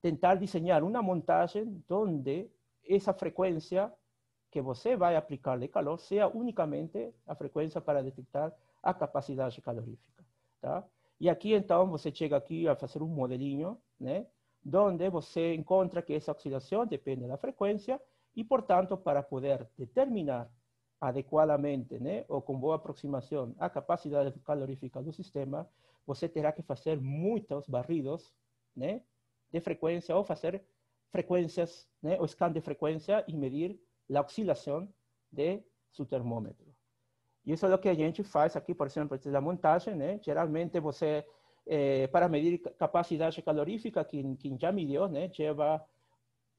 tentar diseñar una montaje donde esa frecuencia que va a aplicar de calor sea únicamente la frecuencia para detectar a capacidad calorífica. Y aquí entonces você llega aquí a hacer un modelinho, donde você encuentra que esa oxidación depende de la frecuencia y, por tanto, para poder determinar adecuadamente o con buena aproximación a capacidad calorífica del sistema, você tendrá que hacer muchos barridos de frecuencia o hacer frecuencias ¿eh? o scan de frecuencia y medir la oscilación de su termómetro. Y eso es lo que a gente faz aquí, por ejemplo, la montaje, ¿eh? generalmente Geralmente eh, para medir capacidad calorífica, quien, ya midió, lleva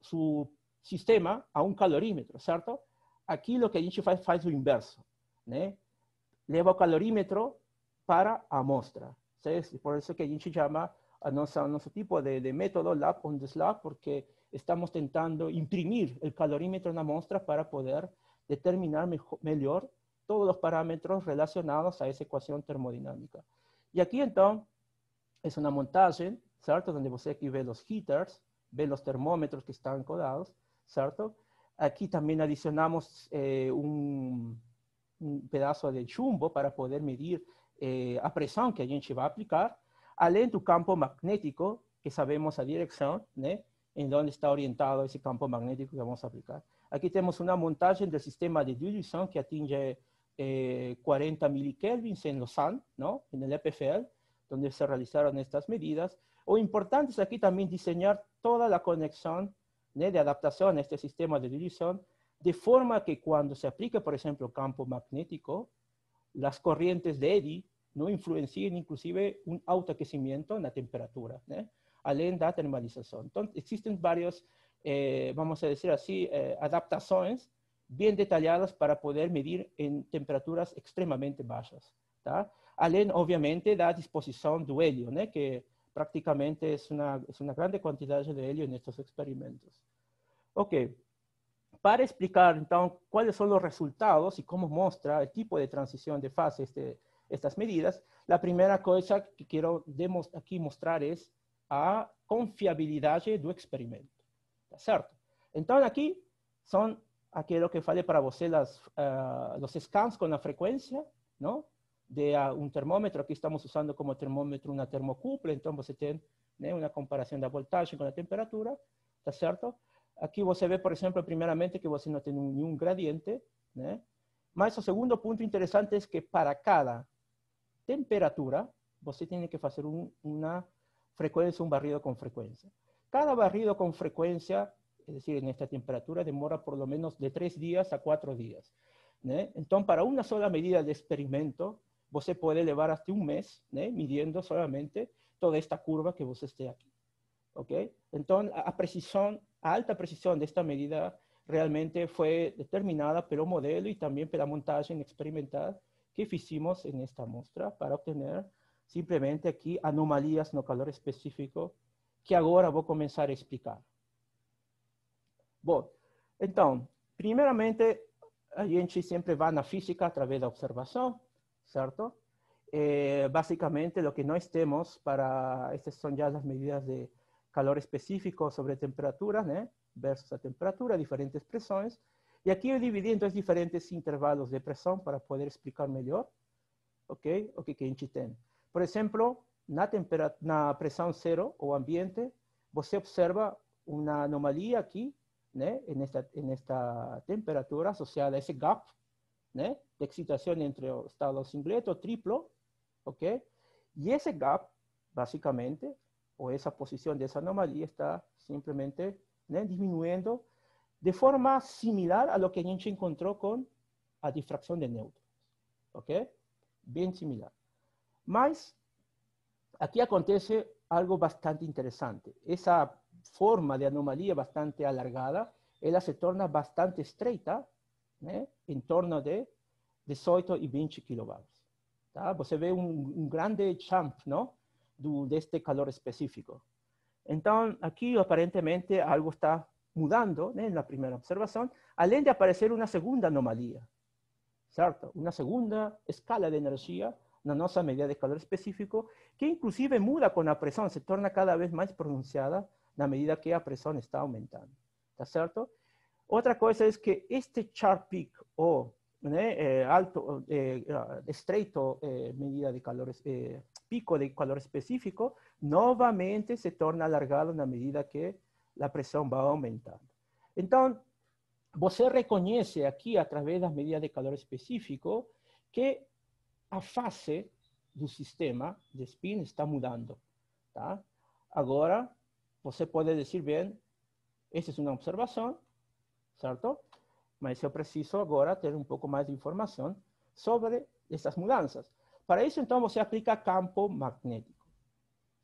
su sistema a un calorímetro, ¿cierto? Aquí lo que a gente faz, es lo inverso, Lleva o calorímetro para a amostra. Por eso que a gente llama a nuestro, tipo de, método lab on porque estamos intentando imprimir el calorímetro en la muestra para poder determinar mejor, todos los parámetros relacionados a esa ecuación termodinámica. Y aquí entonces es una montaje, ¿cierto? Donde usted aquí ve los heaters, ve los termómetros que están codados, ¿cierto? Aquí también adicionamos eh, un, pedazo de chumbo para poder medir eh, la presión que alguien gente va a aplicar além campo magnético, que sabemos a dirección, ¿eh? en dónde está orientado ese campo magnético que vamos a aplicar. Aquí tenemos una montaje del sistema de dilución que atinge 40 eh, milikelvins en Lausanne, ¿no? en el EPFL, donde se realizaron estas medidas. O importante es aquí también diseñar toda la conexión ¿eh? de adaptación a este sistema de dilución, de forma que cuando se aplique, por ejemplo, campo magnético, las corrientes de eddy no influencien inclusive un autoaquecimiento en la temperatura, ¿eh? da termalización. Entonces, existen varios, eh, vamos a decir así, eh, adaptaciones bien detalladas para poder medir en temperaturas extremadamente bajas. ¿tá? obviamente, da disposición de helio, ¿eh? que prácticamente es una, es una grande cantidad de helio en estos experimentos. Ok, para explicar, entonces, cuáles son los resultados y cómo muestra el tipo de transición de fase este estas medidas. La primera cosa que quiero aquí mostrar es la confiabilidad del experimento, ¿está ¿cierto? Entonces aquí son aquello que vale para você las, ah, los scans con la frecuencia, ¿no? De ah, un termómetro, aquí estamos usando como termómetro una termocupla, entonces você tiene una comparación de voltaje con la temperatura, ¿está cierto? Aquí se ve, por ejemplo, primeramente que vos no tiene ningún gradiente, ¿no? Mas el segundo punto interesante es que para cada temperatura, usted tiene que hacer una frecuencia, un barrido con frecuencia. Cada barrido con frecuencia, es decir, en esta temperatura, demora por lo menos de tres días a cuatro días. Entonces, para una sola medida de experimento, usted puede llevar hasta un mes, midiendo solamente toda esta curva que usted esté aquí. Okay? Entonces, a precisión a alta de esta medida realmente fue determinada pero modelo y también por la montaje experimental ¿Qué hicimos en esta muestra para obtener simplemente aquí anomalías no calor específico que ahora voy a comenzar a explicar. Bueno, entonces, primeramente, a gente va a la física través de observación, observación, ¿cierto? Eh, básicamente, lo que no estemos para estas son ya las medidas de calor específico sobre temperatura, ¿verdad? ¿eh? Versus la temperatura, diferentes presiones. Y aquí yo dividí en diferentes intervalos de presión para poder explicar mejor ¿ok? o que, Por ejemplo, en la presión cero o ambiente, usted observa una anomalía aquí, en, esta, en esta temperatura asociada a ese gap ¿no? de excitación entre estados estado singleto, triplo, ¿ok? Y ese gap, básicamente, o esa posición de esa anomalía está simplemente disminuyendo de forma similar a lo que a gente encontrou com a difração de nêutrons. Ok? Bem similar. Mas, aqui acontece algo bastante interessante. Essa forma de anomalia bastante alargada, ela se torna bastante estreita, né? em torno de 18 e 20 kBars. Tá? Você vê um, um grande jump não? Do, deste calor específico. Então, aqui aparentemente algo está mudando ¿eh? en la primera observación, além de aparecer una segunda anomalía, ¿cierto? Una segunda escala de energía una nossa medida de calor específico, que inclusive muda con la presión, se torna cada vez más pronunciada a medida que la presión está aumentando, ¿está cierto? Otra cosa es que este sharp peak o ¿eh? Eh, alto, estreito medida de calor, pico de calor específico, nuevamente se torna alargado a medida que a pressão vai aumentando. Então, você reconhece aqui, através das medidas de calor específico, que a fase do sistema de spin está mudando. Tá? Agora, você pode dizer, bem, essa é uma observação, certo? Mas eu preciso agora ter um pouco mais de informação sobre essas mudanças. Para isso, então, você aplica campo magnético,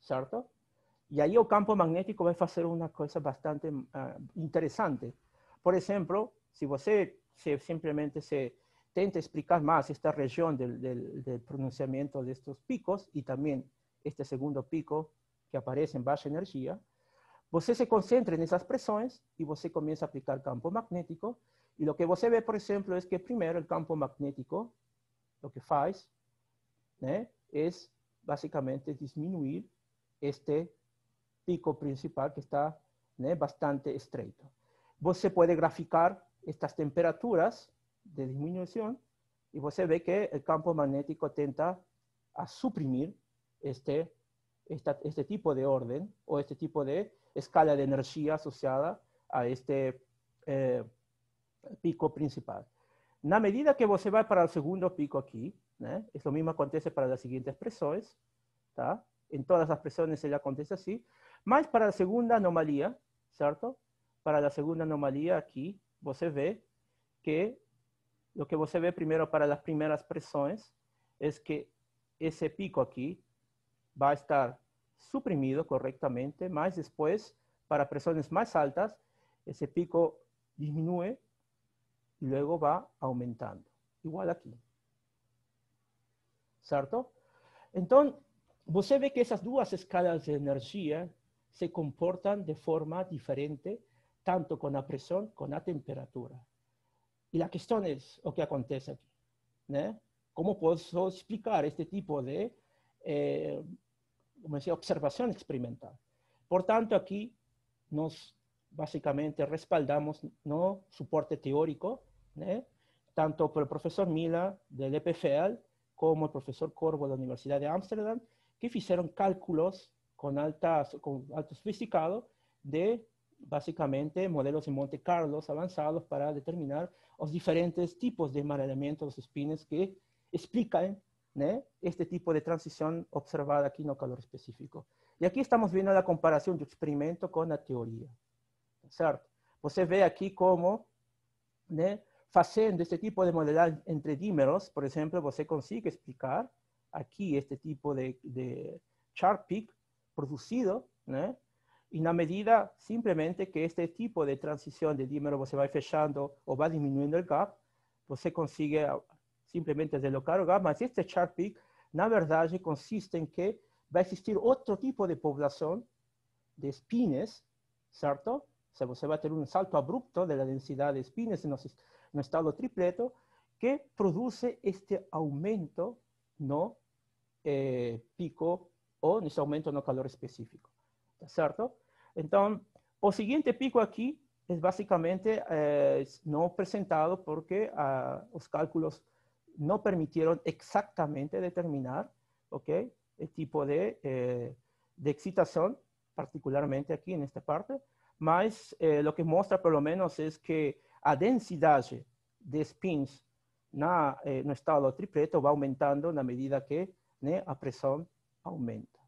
certo? Y ahí el campo magnético va a hacer una cosa bastante ah, interesante. Por ejemplo, si usted se, simplemente se intenta explicar más esta región del, del, pronunciamiento de estos picos y también este segundo pico que aparece en baja energía, usted se concentra en esas presiones y usted comienza a aplicar campo magnético. Y lo que usted ve, por ejemplo, es que primero el campo magnético, lo que hace, ¿eh? es básicamente disminuir este pico principal que está ¿eh? bastante estrecho. se puede graficar estas temperaturas de disminución y você ve que el campo magnético tenta a suprimir este, este, tipo de orden o este tipo de escala de energía asociada a este eh, pico principal. la medida que se va para el segundo pico aquí, ¿eh? es lo mismo acontece para las siguientes presiones, en todas las presiones se le acontece así, mas para la segunda anomalía, ¿cierto? Para la segunda anomalía aquí, você ve que lo que você ve primero para las primeras presiones es que ese pico aquí va a estar suprimido correctamente, mas después, para presiones más altas, ese pico disminuye y luego va aumentando. Igual aquí. ¿Cierto? Entonces, você ve que esas dos escalas de energía se comportan de forma diferente, tanto con la presión como con la temperatura. Y la cuestión es lo que acontece aquí. ¿no? ¿Cómo puedo explicar este tipo de eh, como decía, observación experimental? Por tanto, aquí nos básicamente respaldamos no soporte teórico, ¿no? tanto por el profesor Mila del EPFL como el profesor Corvo de la Universidad de Ámsterdam, que hicieron cálculos con, altas, con alto sofisticado de básicamente modelos en Monte Carlos avanzados para determinar los diferentes tipos de de los espines que explican este tipo de transición observada aquí en el calor específico. Y aquí estamos viendo la comparación de experimento con la teoría. ¿Cierto? Você pues ve aquí cómo, haciendo este tipo de modelar entre dímeros, por ejemplo, usted pues consigue explicar aquí este tipo de, de sharp peak producido, ¿no? y a medida simplemente que este tipo de transición de dímero se va fechando o va disminuyendo el gap, pues se consigue simplemente deslocar el gap, mas este chart peak, en verdad, consiste en que va a existir otro tipo de población de espines, O sea, va va a tener un salto abrupto de la densidad de espines en un estado tripleto que produce este aumento no eh, pico o en ese aumento no calor específico, ¿Está Entonces, Entonces, o siguiente pico aquí es básicamente eh, no presentado porque ah, los cálculos no permitieron exactamente determinar, ok, El tipo de, eh, excitación, particularmente aquí en esta parte, más eh, lo que muestra por lo menos, es que a densidad de spins en no estado tripleto va aumentando la medida que la a aumenta.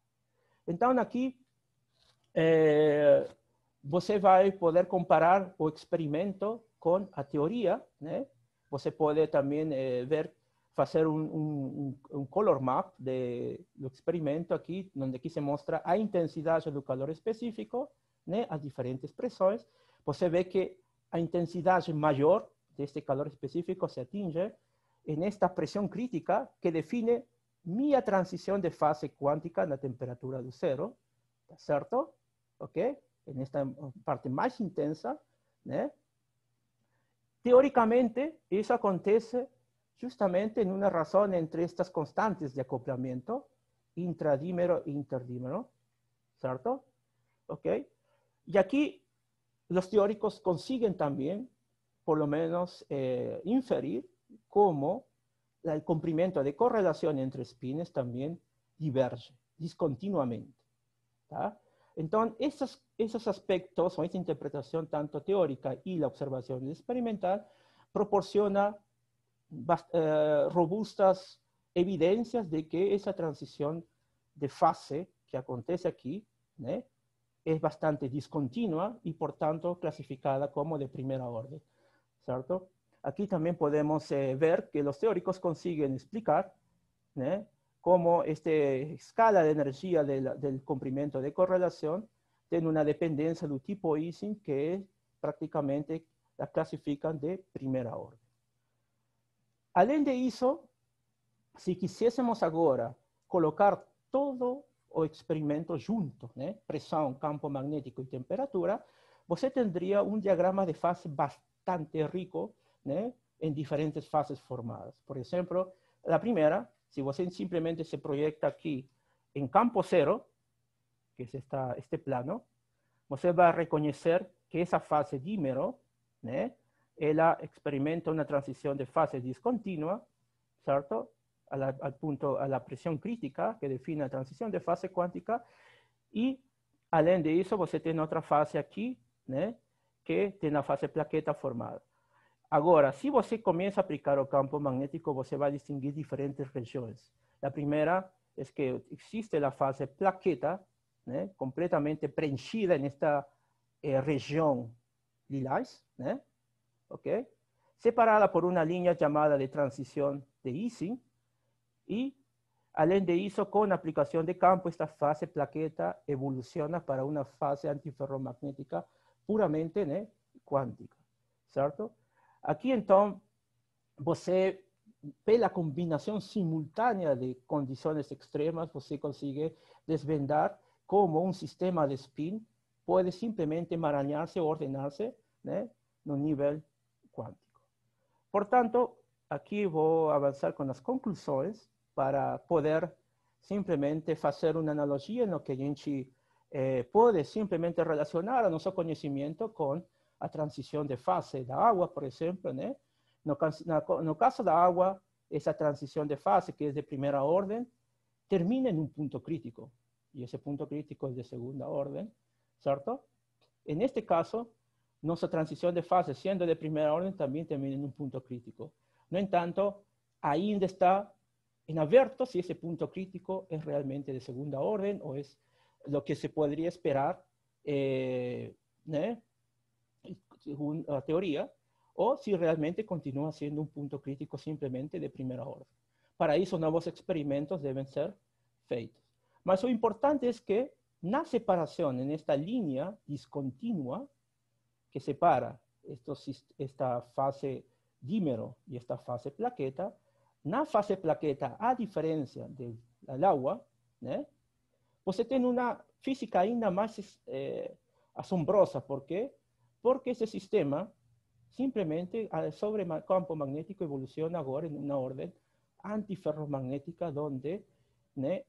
Entonces aquí eh, va a poder comparar o experimento con a teoría. né? Você pode também eh, ver, hacer un color map de, experimento aquí, donde aquí se muestra a intensidad del calor específico, né? As diferentes pressões. Você ve que a intensidade de este calor específico se atinge en esta presión crítica que define mi transición de fase cuántica en la temperatura de cero, ¿cierto? ¿Ok? En esta parte más intensa, ¿no? ¿eh? Teóricamente, eso acontece justamente en una razón entre estas constantes de acoplamiento, intradímero e interdímero, ¿cierto? ¿Ok? Y aquí los teóricos consiguen también, por lo menos, eh, inferir cómo el cumplimiento de correlación entre espines también diverge discontinuamente. Entonces, esos, aspectos o esta interpretación tanto teórica y la observación experimental proporciona eh, robustas evidencias de que esa transición de fase que acontece aquí ¿eh? es bastante discontinua y por tanto clasificada como de primera orden, ¿cierto? Aquí también podemos eh, ver que los teóricos consiguen explicar ¿eh? cómo esta escala de energía del comprimento de correlación tiene una dependencia del tipo Ising que prácticamente la clasifican de primera orden. Además de eso, si quisiésemos ahora colocar todo o experimento junto, ¿eh? presión, campo magnético y temperatura, usted tendría un diagrama de fase bastante rico ¿eh? en diferentes fases formadas. Por ejemplo, la primera, si usted simplemente se proyecta aquí en campo cero, que es esta, este plano, usted va a reconocer que esa fase dímero, ella ¿eh? experimenta una transición de fase discontinua, ¿cierto? al punto, a la presión crítica que define la transición de fase cuántica y além de eso, usted tiene otra fase aquí, ¿eh? que tiene la fase plaqueta formada. Ahora, si usted comienza a aplicar o campo magnético, va a distinguir diferentes regiones. La primera es que existe la fase plaqueta, completamente preenchida en esta eh, región lilás, ok? separada por una línea llamada de transición de Easing, Y, além de eso, con aplicación de campo, esta fase plaqueta evoluciona para una fase antiferromagnética puramente cuántica. Aquí, entonces, você, la combinación simultánea de condiciones extremas, você consigue desvendar cómo un sistema de spin simplemente simplesmente o ordenarse en un nivel cuántico. Por tanto, aquí voy a avanzar con las conclusiones para poder simplemente hacer una analogía en lo que a gente eh, relacionar a nuestro conocimiento con a transición de fase de agua, por ejemplo, ¿eh? No, caso de agua, esa transición de fase, que es de primera orden, termina en un punto crítico. Y ese punto crítico es de segunda orden, ¿cierto? En este caso, nuestra transición de fase, siendo de primera orden, también termina en un punto crítico. No en tanto, ahí está en abierto si ese punto crítico es realmente de segunda orden o es lo que se podría esperar ¿no? Eh, ¿eh? la teoría o si realmente continúa siendo un punto crítico simplemente de primera orden. Para eso nuevos experimentos deben ser feitos. más lo importante es que la separación en esta línea discontinua que separa esta fase dímero y esta fase plaqueta, la fase plaqueta, a diferencia del agua, ¿eh? pues tiene una física ainda más eh, asombrosa, porque porque ese sistema simplemente ah, sobre el campo magnético evoluciona ahora en una orden antiferromagnética donde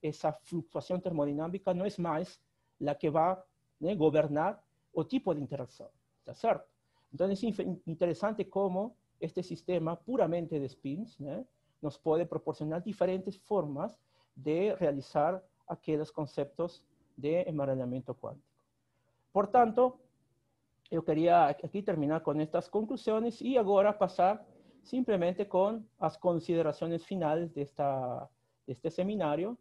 esa fluctuación termodinámica no es más la que va a gobernar o tipo de interacción. cierto? Entonces es interesante cómo este sistema puramente de spins nos puede proporcionar diferentes formas de realizar aquellos conceptos de enmarañamiento cuántico. Por tanto, yo quería aquí terminar con estas conclusiones y ahora pasar simplemente con las consideraciones finales de este seminario.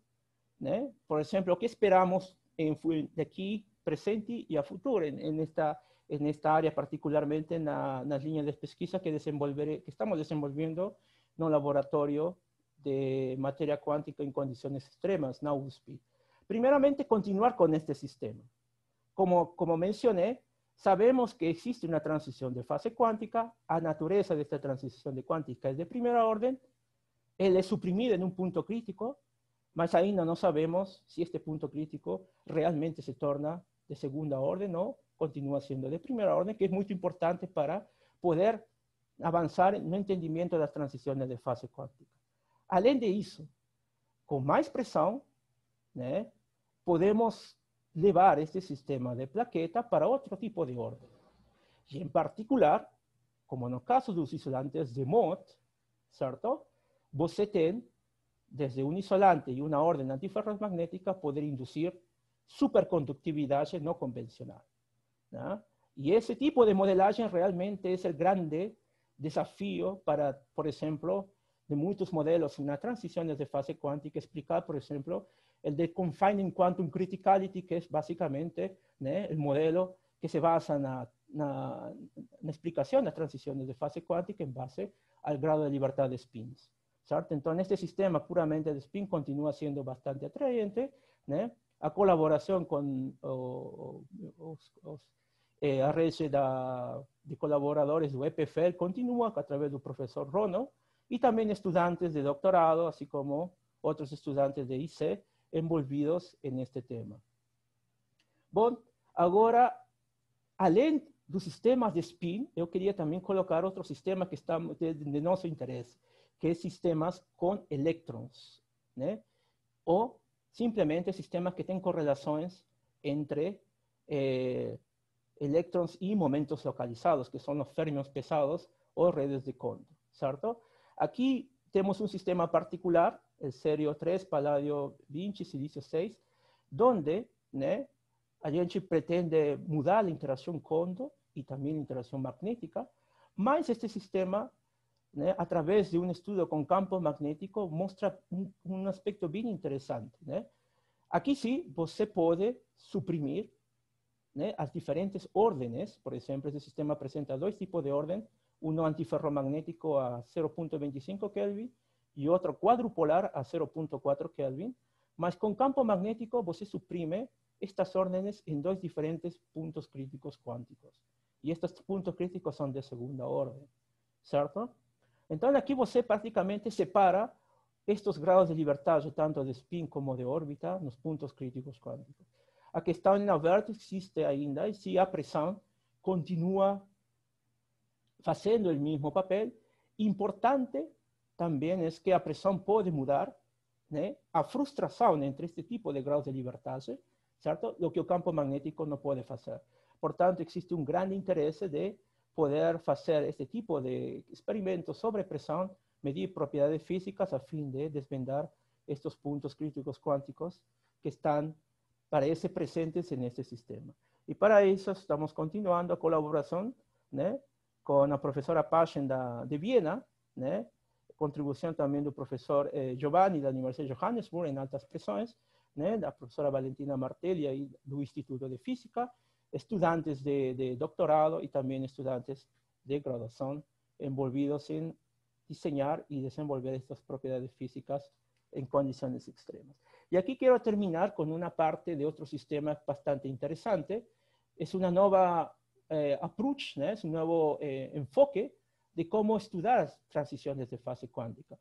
Por ejemplo, ¿qué esperamos de aquí presente y a futuro en esta en esta área, particularmente en, las líneas de pesquisa que, que estamos desenvolviendo en un laboratorio de materia cuántica en condiciones extremas, NAUSPI. Primeramente, continuar con este sistema. Como, como mencioné, Sabemos que existe una transición de fase cuántica, la naturaleza de esta transición de cuántica es de primera orden, él es suprimido en un punto crítico, Más ahí no, sabemos si este punto crítico realmente se torna de segunda orden o continúa siendo de primera orden, que es muy importante para poder avanzar en un entendimiento de las transiciones de fase cuántica. Além de eso, con más presión, ¿eh? podemos llevar este sistema de plaqueta para otro tipo de orden. Y en particular, como en los casos de los isolantes de MOT, ¿cierto? Bocetén, desde un isolante y una orden antiferromagnética, poder inducir superconductividad no convencional. Y ese tipo de modelaje realmente es el grande desafío para, por ejemplo, de muchos modelos una transición transiciones de fase cuántica, explicar, por ejemplo, el de Confining Quantum Criticality, que es básicamente el modelo que se basa en la, explicación de transiciones de fase cuántica en base al grado de libertad de spins. Entonces, este sistema puramente de spin continúa siendo bastante atrayente, La a colaboración con la eh, red de colaboradores de EPFL continúa a través del profesor Rono y también estudiantes de doctorado, así como otros estudiantes de IC, envolvidos en este tema. Bueno, al além los sistemas de SPIN, yo quería también colocar otro sistema que está de, nuestro interés, que es sistemas con electrones, né? ¿eh? O simplemente sistemas que tienen correlaciones entre eh, y momentos localizados, que son los férmions pesados o redes de Kondo, ¿cierto? Aquí tenemos un sistema particular el serio 3, paladio vinci silicio 6, donde a gente pretende mudar la interacción condo y también la interacción magnética, más este sistema, a través de un estudio con campo magnético, muestra un aspecto bien interesante. Aquí sí, vos pues, se suprimir las diferentes órdenes, por ejemplo, este sistema presenta dos tipos de orden uno antiferromagnético a 0.25 Kelvin y otro cuadrupolar a 0.4 Kelvin, más con campo magnético usted suprime estas órdenes en dos diferentes puntos críticos cuánticos. Y estos puntos críticos son de segunda orden, ¿cierto? Entonces aquí usted prácticamente separa estos grados de libertad, tanto de spin como de órbita, los puntos críticos cuánticos. Aquí está en la vértice, existe ainda, y si a presión continúa haciendo el mismo papel, importante también es que a presión puede mudar, né? ¿eh? A frustración entre este tipo de grados de libertad, ¿cierto? Lo que el campo magnético no puede hacer. Por tanto, existe un gran interés de poder hacer este tipo de experimentos sobre presión, medir propiedades físicas a fin de desvendar estos puntos críticos cuánticos que están, parece, presentes en este sistema. Y para eso estamos continuando la colaboración ¿eh? con la profesora profesora de Viena, ¿eh? contribución también del profesor eh, Giovanni de la Universidad de Johannesburg en altas presiones, la profesora Valentina Martelli y del Instituto de Física, estudiantes de, doctorado y también estudiantes de graduación envolvidos en diseñar y desenvolver estas propiedades físicas en condiciones extremas. Y aquí quiero terminar con una parte de otro sistema bastante interesante. Es una nueva eh, approach, es un nuevo eh, enfoque de cómo estudiar transiciones de fase cuántica.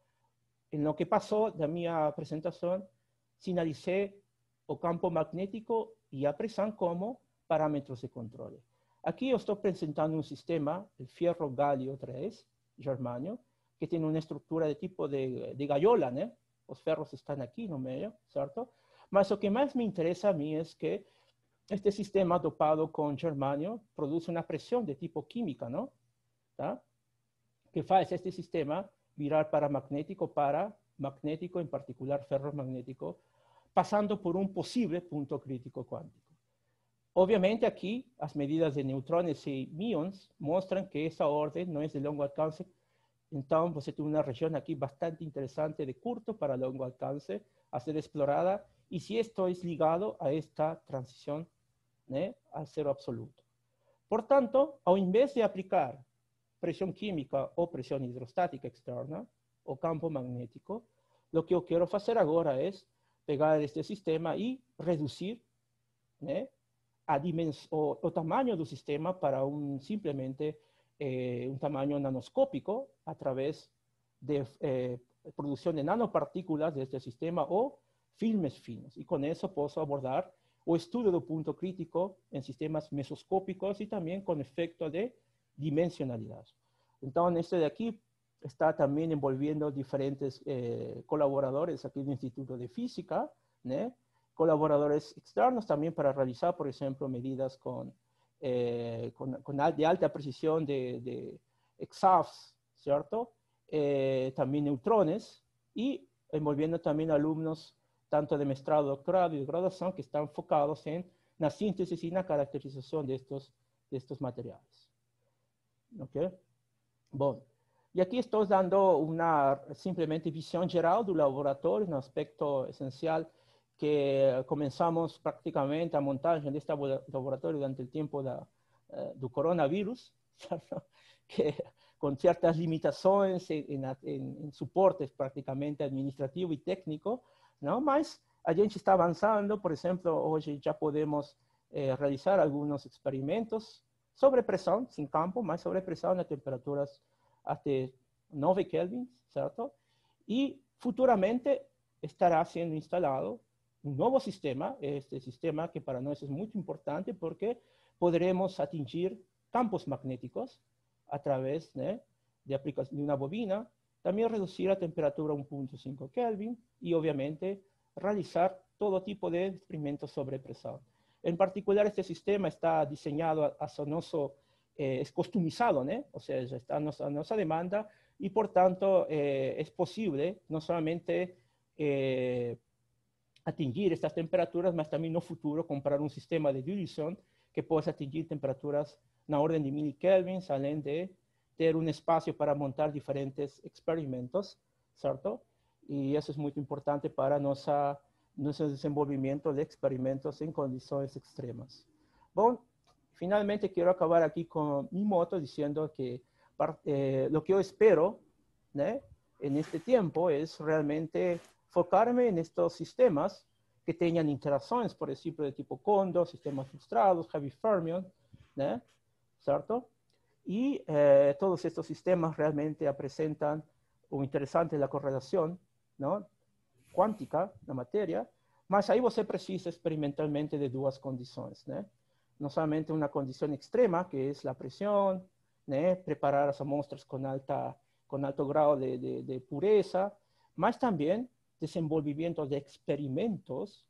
En lo que pasó de mi presentación, sinalicé o campo magnético y apresan como parámetros de control. Aquí estoy presentando un sistema, el fierro galio 3, germanio, que tiene una estructura de tipo de, de gallola, ¿no? Los ferros están aquí no medio, ¿cierto? Mas lo que más me interesa a mí es que este sistema dopado con germanio produce una presión de tipo química, ¿no? ¿Está? que hace este sistema viral paramagnético, para magnético, en particular ferromagnético, pasando por un posible punto crítico cuántico. Obviamente aquí las medidas de neutrones y mions muestran que esa orden no es de longo alcance, entonces pues, se tiene una región aquí bastante interesante de corto para largo alcance a ser explorada y si esto es ligado a esta transición ¿eh? al cero absoluto. Por tanto, en vez de aplicar presión química o presión hidrostática externa o campo magnético, lo que yo quiero hacer ahora es pegar este sistema y reducir el ¿eh? a o, tamaño del sistema para un simplemente eh, un tamaño nanoscópico a través de eh, producción de nanopartículas de este sistema o filmes finos. Y con eso puedo abordar o estudio de punto crítico en sistemas mesoscópicos y también con efecto de dimensionalidad. Entonces, este de aquí está también envolviendo diferentes eh, colaboradores aquí del Instituto de Física, colaboradores externos también para realizar, por ejemplo, medidas con, eh, de alta precisión de, de ¿cierto? Eh, también neutrones y envolviendo también alumnos tanto de maestrado, doctorado y de graduación que están enfocados en la síntesis y la caracterización de estos, de estos materiales. ok? Bom, e aqui estou dando uma simplesmente visão geral do laboratório, um aspecto essencial que começamos praticamente a montagem deste laboratório durante o tempo da, eh, do coronavírus, que com certas limitações em, em, em suportes praticamente administrativo e técnico, não? mas a gente está avançando, por exemplo, hoje já podemos eh, realizar alguns experimentos sobrepresión sin campo, más sobrepresión a temperaturas hasta este, 9 Kelvin, ¿cierto? Y futuramente estará siendo instalado un nuevo sistema, este sistema que para nosotros es muy importante porque podremos atingir campos magnéticos a través de, de una bobina, también reducir la temperatura a 1.5 Kelvin y obviamente realizar todo tipo de experimentos sobrepresados. En particular, este sistema está diseñado a, sonoso, eh, es customizado, ¿no? o sea, está a nuestra, demanda y por tanto eh, es posible no solamente eh, atingir estas temperaturas, mas también en el futuro comprar un sistema de dilución que pueda atingir temperaturas en la orden de 1000 Kelvin, salen de tener un espacio para montar diferentes experimentos, ¿cierto? Y eso es muy importante para nuestra nuestro desenvolvimiento de experimentos en condiciones extremas. Bueno, finalmente quiero acabar aquí con mi moto diciendo que eh, lo que yo espero en este tiempo es realmente focarme en estos sistemas que tengan interacciones, por ejemplo, de tipo Condo, sistemas frustrados, heavy fermion, ¿cierto? Y eh, todos estos sistemas realmente presentan un interesante la correlación ¿no? cuántica, la materia, mas ahí você precisa experimentalmente de duas condiciones, no solamente una condición extrema, que es la presión, Preparar las amostras con alta com alto grado de, pureza, mas también desenvolvimento de experimentos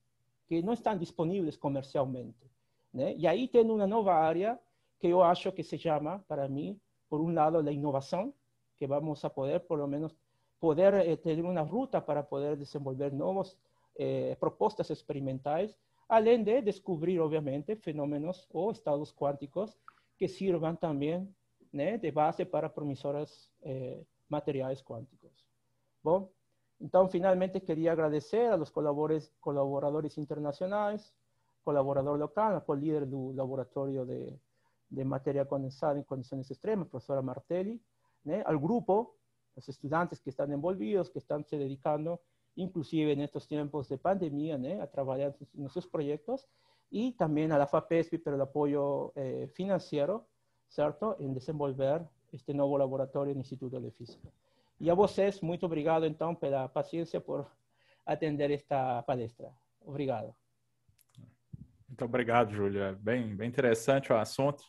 que no están disponibles comercialmente, Y ahí aí una nueva área que yo acho que se llama, para mí, por un lado, la innovación, que vamos a poder, por lo menos, poder eh, tener una ruta para poder desenvolver nuevas eh, propuestas experimentales, além de descubrir, obviamente, fenómenos o estados cuánticos que sirvan también de base para promisoras eh, materiales cuánticos. Bueno, entonces, finalmente, quería agradecer a los colaboradores, colaboradores internacionales, colaborador local, al líder del laboratorio de, de materia condensada en condiciones extremas, profesora Martelli, al grupo los estudiantes que están envolvidos, que están se dedicando, inclusive en estos tiempos de pandemia, a trabajar en sus proyectos, y también a la FAPESP, por el apoyo eh, financiero, ¿cierto?, en desenvolver este nuevo laboratorio en el Instituto de Física. Y a es muito obrigado, por la paciencia, por atender esta palestra. Obrigado. Muchas obrigado, Julia. Bem, bem interessante o assunto.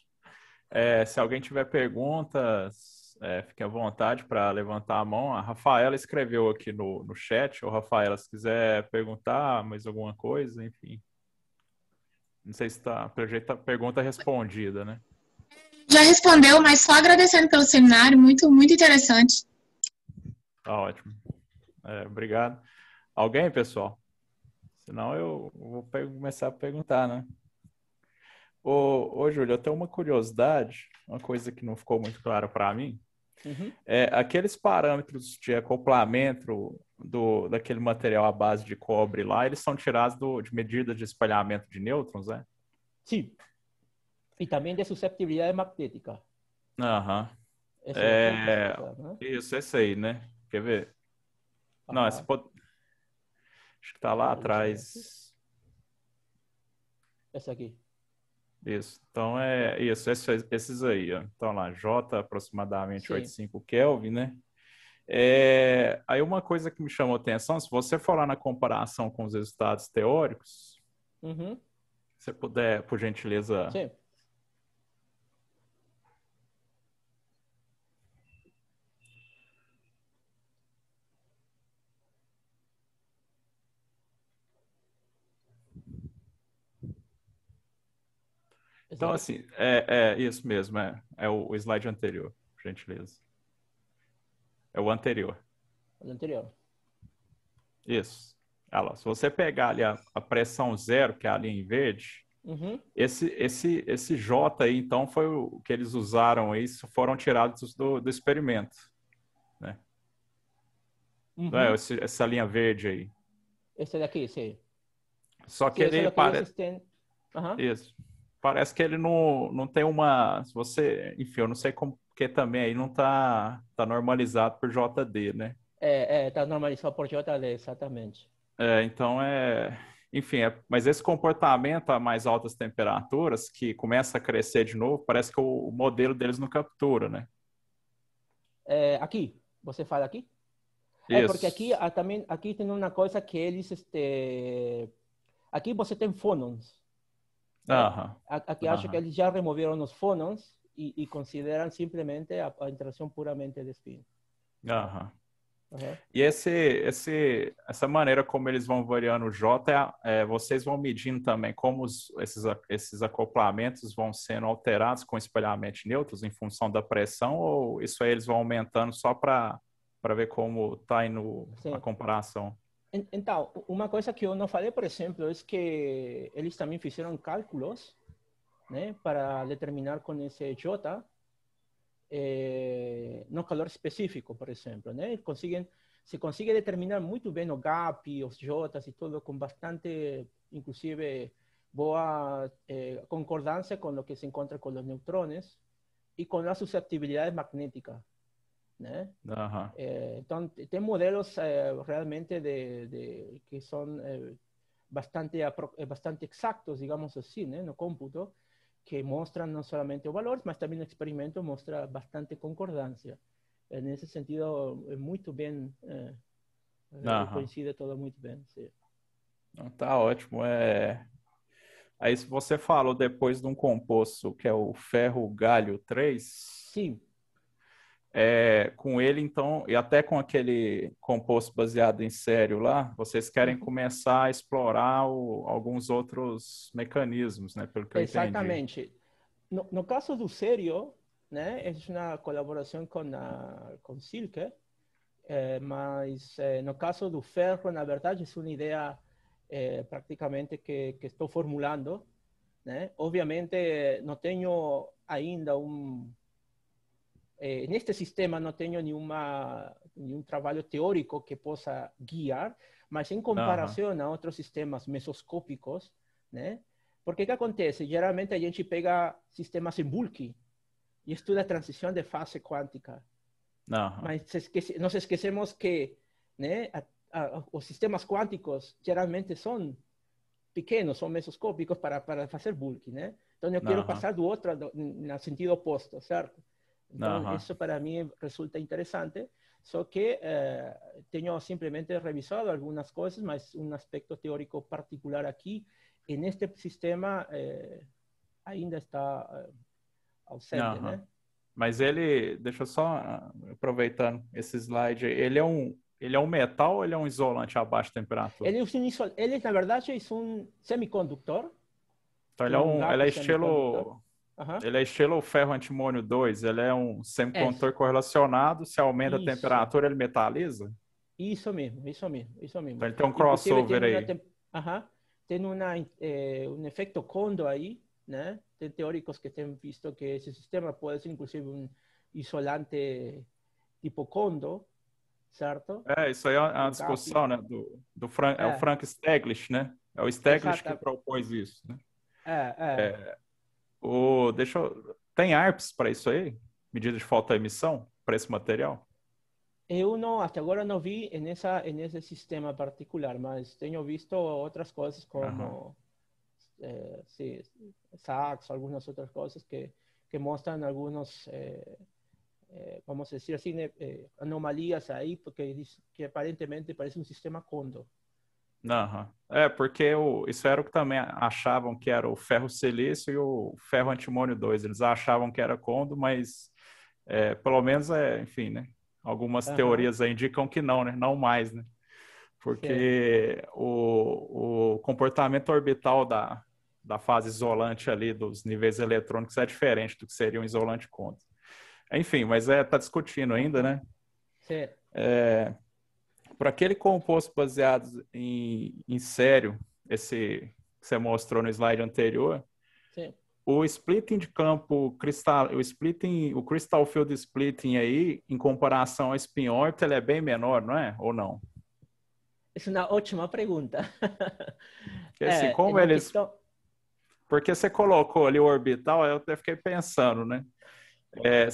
alguien eh, se alguém tiver perguntas, é, fique à vontade para levantar a mão. A Rafaela escreveu aqui no, no chat, ou Rafaela, se quiser perguntar mais alguma coisa, enfim. Não sei se está tá, pergunta respondida, né? Já respondeu, mas só agradecendo pelo seminário, muito, muito interessante. Tá ótimo. É, obrigado. Alguém, pessoal? Senão eu vou começar a perguntar, né? Ô, ô Júlio, eu tenho uma curiosidade, uma coisa que não ficou muito clara para mim. Uhum. É, aqueles parâmetros de acoplamento do, daquele material à base de cobre lá, eles são tirados do, de medidas de espalhamento de nêutrons, né? Sim. E também de susceptibilidade magnética. Aham. Uhum. Essa é, é... Né? Isso, esse aí, né? Quer ver? Ah, Não, esse ah. pode... Acho que tá lá atrás. Essa aqui. Isso. Então é isso, esses, aí, ó. Então lá, J aproximadamente Sim. 85 Kelvin, né? É, aí uma coisa que me chamou atenção, se você for lá na comparação com os resultados teóricos, uhum. se puder, por gentileza, Sim. Então, assim, é, é isso mesmo, é, é o, o slide anterior, por gentileza. É o anterior. O anterior. Isso. Olha lá, se você pegar ali a, a, pressão zero, que é a linha em verde, uhum. esse, esse, esse J aí, então, foi o que eles usaram aí, foram tirados do, do experimento. Né? É uhum. é, esse, essa linha verde aí. Esse daqui, esse aí. Só que esse ele aparece. Uhum. Isso parece que ele não, não tem uma. Se você, enfim, eu não sei como porque também aí não tá, tá normalizado por JD, né? É, é, tá normalizado por JD, exatamente. É, então é. Enfim, é, mas esse comportamento a mais altas temperaturas, que começa a crescer de novo, parece que o, o modelo deles não captura, né? É, aqui, você fala aqui? É, Isso. É porque aqui ah, também aqui tem uma coisa que eles este aqui você tem fônons Aqui é, acho que eles já removeram os fônons e, e consideram simplesmente a, a, interação puramente de spin. Uhum. E esse, esse, essa maneira como eles vão variando o J, é, é, vocês vão medindo também como os, esses, esses acoplamentos vão sendo alterados com espelhamento neutros em função da pressão, ou isso aí eles vão aumentando só para ver como está aí no a comparação? Entonces, una cosa que yo no falei, por ejemplo, es que ellos también hicieron cálculos ¿eh? para determinar con ese J eh, no calor específico, por ejemplo. se consigue determinar muy bien los gap, los J y todo, con bastante, inclusive, boa eh, concordancia con lo que se encuentra con los neutrones y con la susceptibilidades magnética. né? É, então tem modelos é, realmente de, de, que são é, eh, bastante eh, bastante exatos, digamos assim, né, no cómputo, que mostram não somente os valores, mas também o experimento mostra bastante concordância. nesse sentido, é muito bem uhum. coincide tudo muito bem. Sim. Ah, tá ótimo, é. Aí você falou depois de um composto que é o ferro galho 3. Sim. É, com ele, então, e até com aquele composto baseado em sério lá, vocês querem uhum. começar a explorar o, alguns outros mecanismos, né? Pelo que Exatamente. entendi. Exatamente. No, no, caso do sério, né? É uma colaboração com a com Silke, é, mas é, no caso do ferro, na verdade, é uma ideia é, praticamente que, que estou formulando, né? Obviamente, não tenho ainda um Eh, en este sistema no tengo ningún trabajo teórico que pueda guiar, más en comparación a otros sistemas mesoscópicos, ¿por Porque qué acontece? Generalmente, a gente pega sistemas en bulky y estudia transición transición de fase cuántica. no Mas nos esquecemos que los sistemas cuánticos generalmente son pequeños, son mesoscópicos para, para hacer bulk, Entonces Entonces quiero pasar uh -huh. en do sentido opuesto, ¿cierto? Então, uh -huh. isso para mim resulta interessante. Só que eh, tenho simplesmente revisado algumas coisas, mas um aspecto teórico particular aqui, em este sistema, eh, ainda está ao eh, ausente, uh -huh. né? Mas ele, deixa eu só ah, aproveitando esse slide, ele é um, ele é um metal ou ele é um isolante a baixa temperatura? Ele, é um isol... ele na verdade, é um semicondutor. Então, ele é um, um ele é estilo Uhum. Ele é estilo ferro antimônio 2, ele é um semicondutor é. correlacionado, se aumenta isso. a temperatura, ele metaliza? Isso mesmo, isso mesmo, isso mesmo. Então ele tem um crossover aí. Tem, tem uma, é, um efeito condo aí, né? Tem teóricos que têm visto que esse sistema pode ser inclusive um isolante tipo condo, certo? É, isso aí é uma é discussão, né? Do, do Frank, é. é. o é. Frank Steglish, né? É o Steglish que propôs isso, né? é. é. é o, deixa eu... Tem ARPS para isso aí? Medida de falta emissão para esse material? Eu não, até agora não vi nessa, nesse sistema particular, mas tenho visto outras coisas como uhum. Eh, sim, SACs, algumas outras coisas que, que mostram alguns, eh, eh, vamos dizer assim, né, anomalias aí, porque que aparentemente parece um sistema condo. Uhum. É, porque eu, isso era o que também achavam que era o ferro silício e o ferro antimônio 2. Eles achavam que era condo, mas é, pelo menos, é, enfim, né? Algumas uhum. teorias indicam que não, né? Não mais, né? Porque é. o, o comportamento orbital da, da fase isolante ali dos níveis eletrônicos é diferente do que seria um isolante contra. Enfim, mas é tá discutindo ainda, né? Sim. É, para aquele composto baseado em, em sério, esse que você mostrou no slide anterior, Sim. o splitting de campo cristal, o splitting, o crystal field splitting aí, em comparação ao spin orbit, ele é bem menor, não é? Ou não? Isso é uma ótima pergunta. Assim, é, como eles... Questão... Porque você colocou ali o orbital, eu até fiquei pensando, né? É,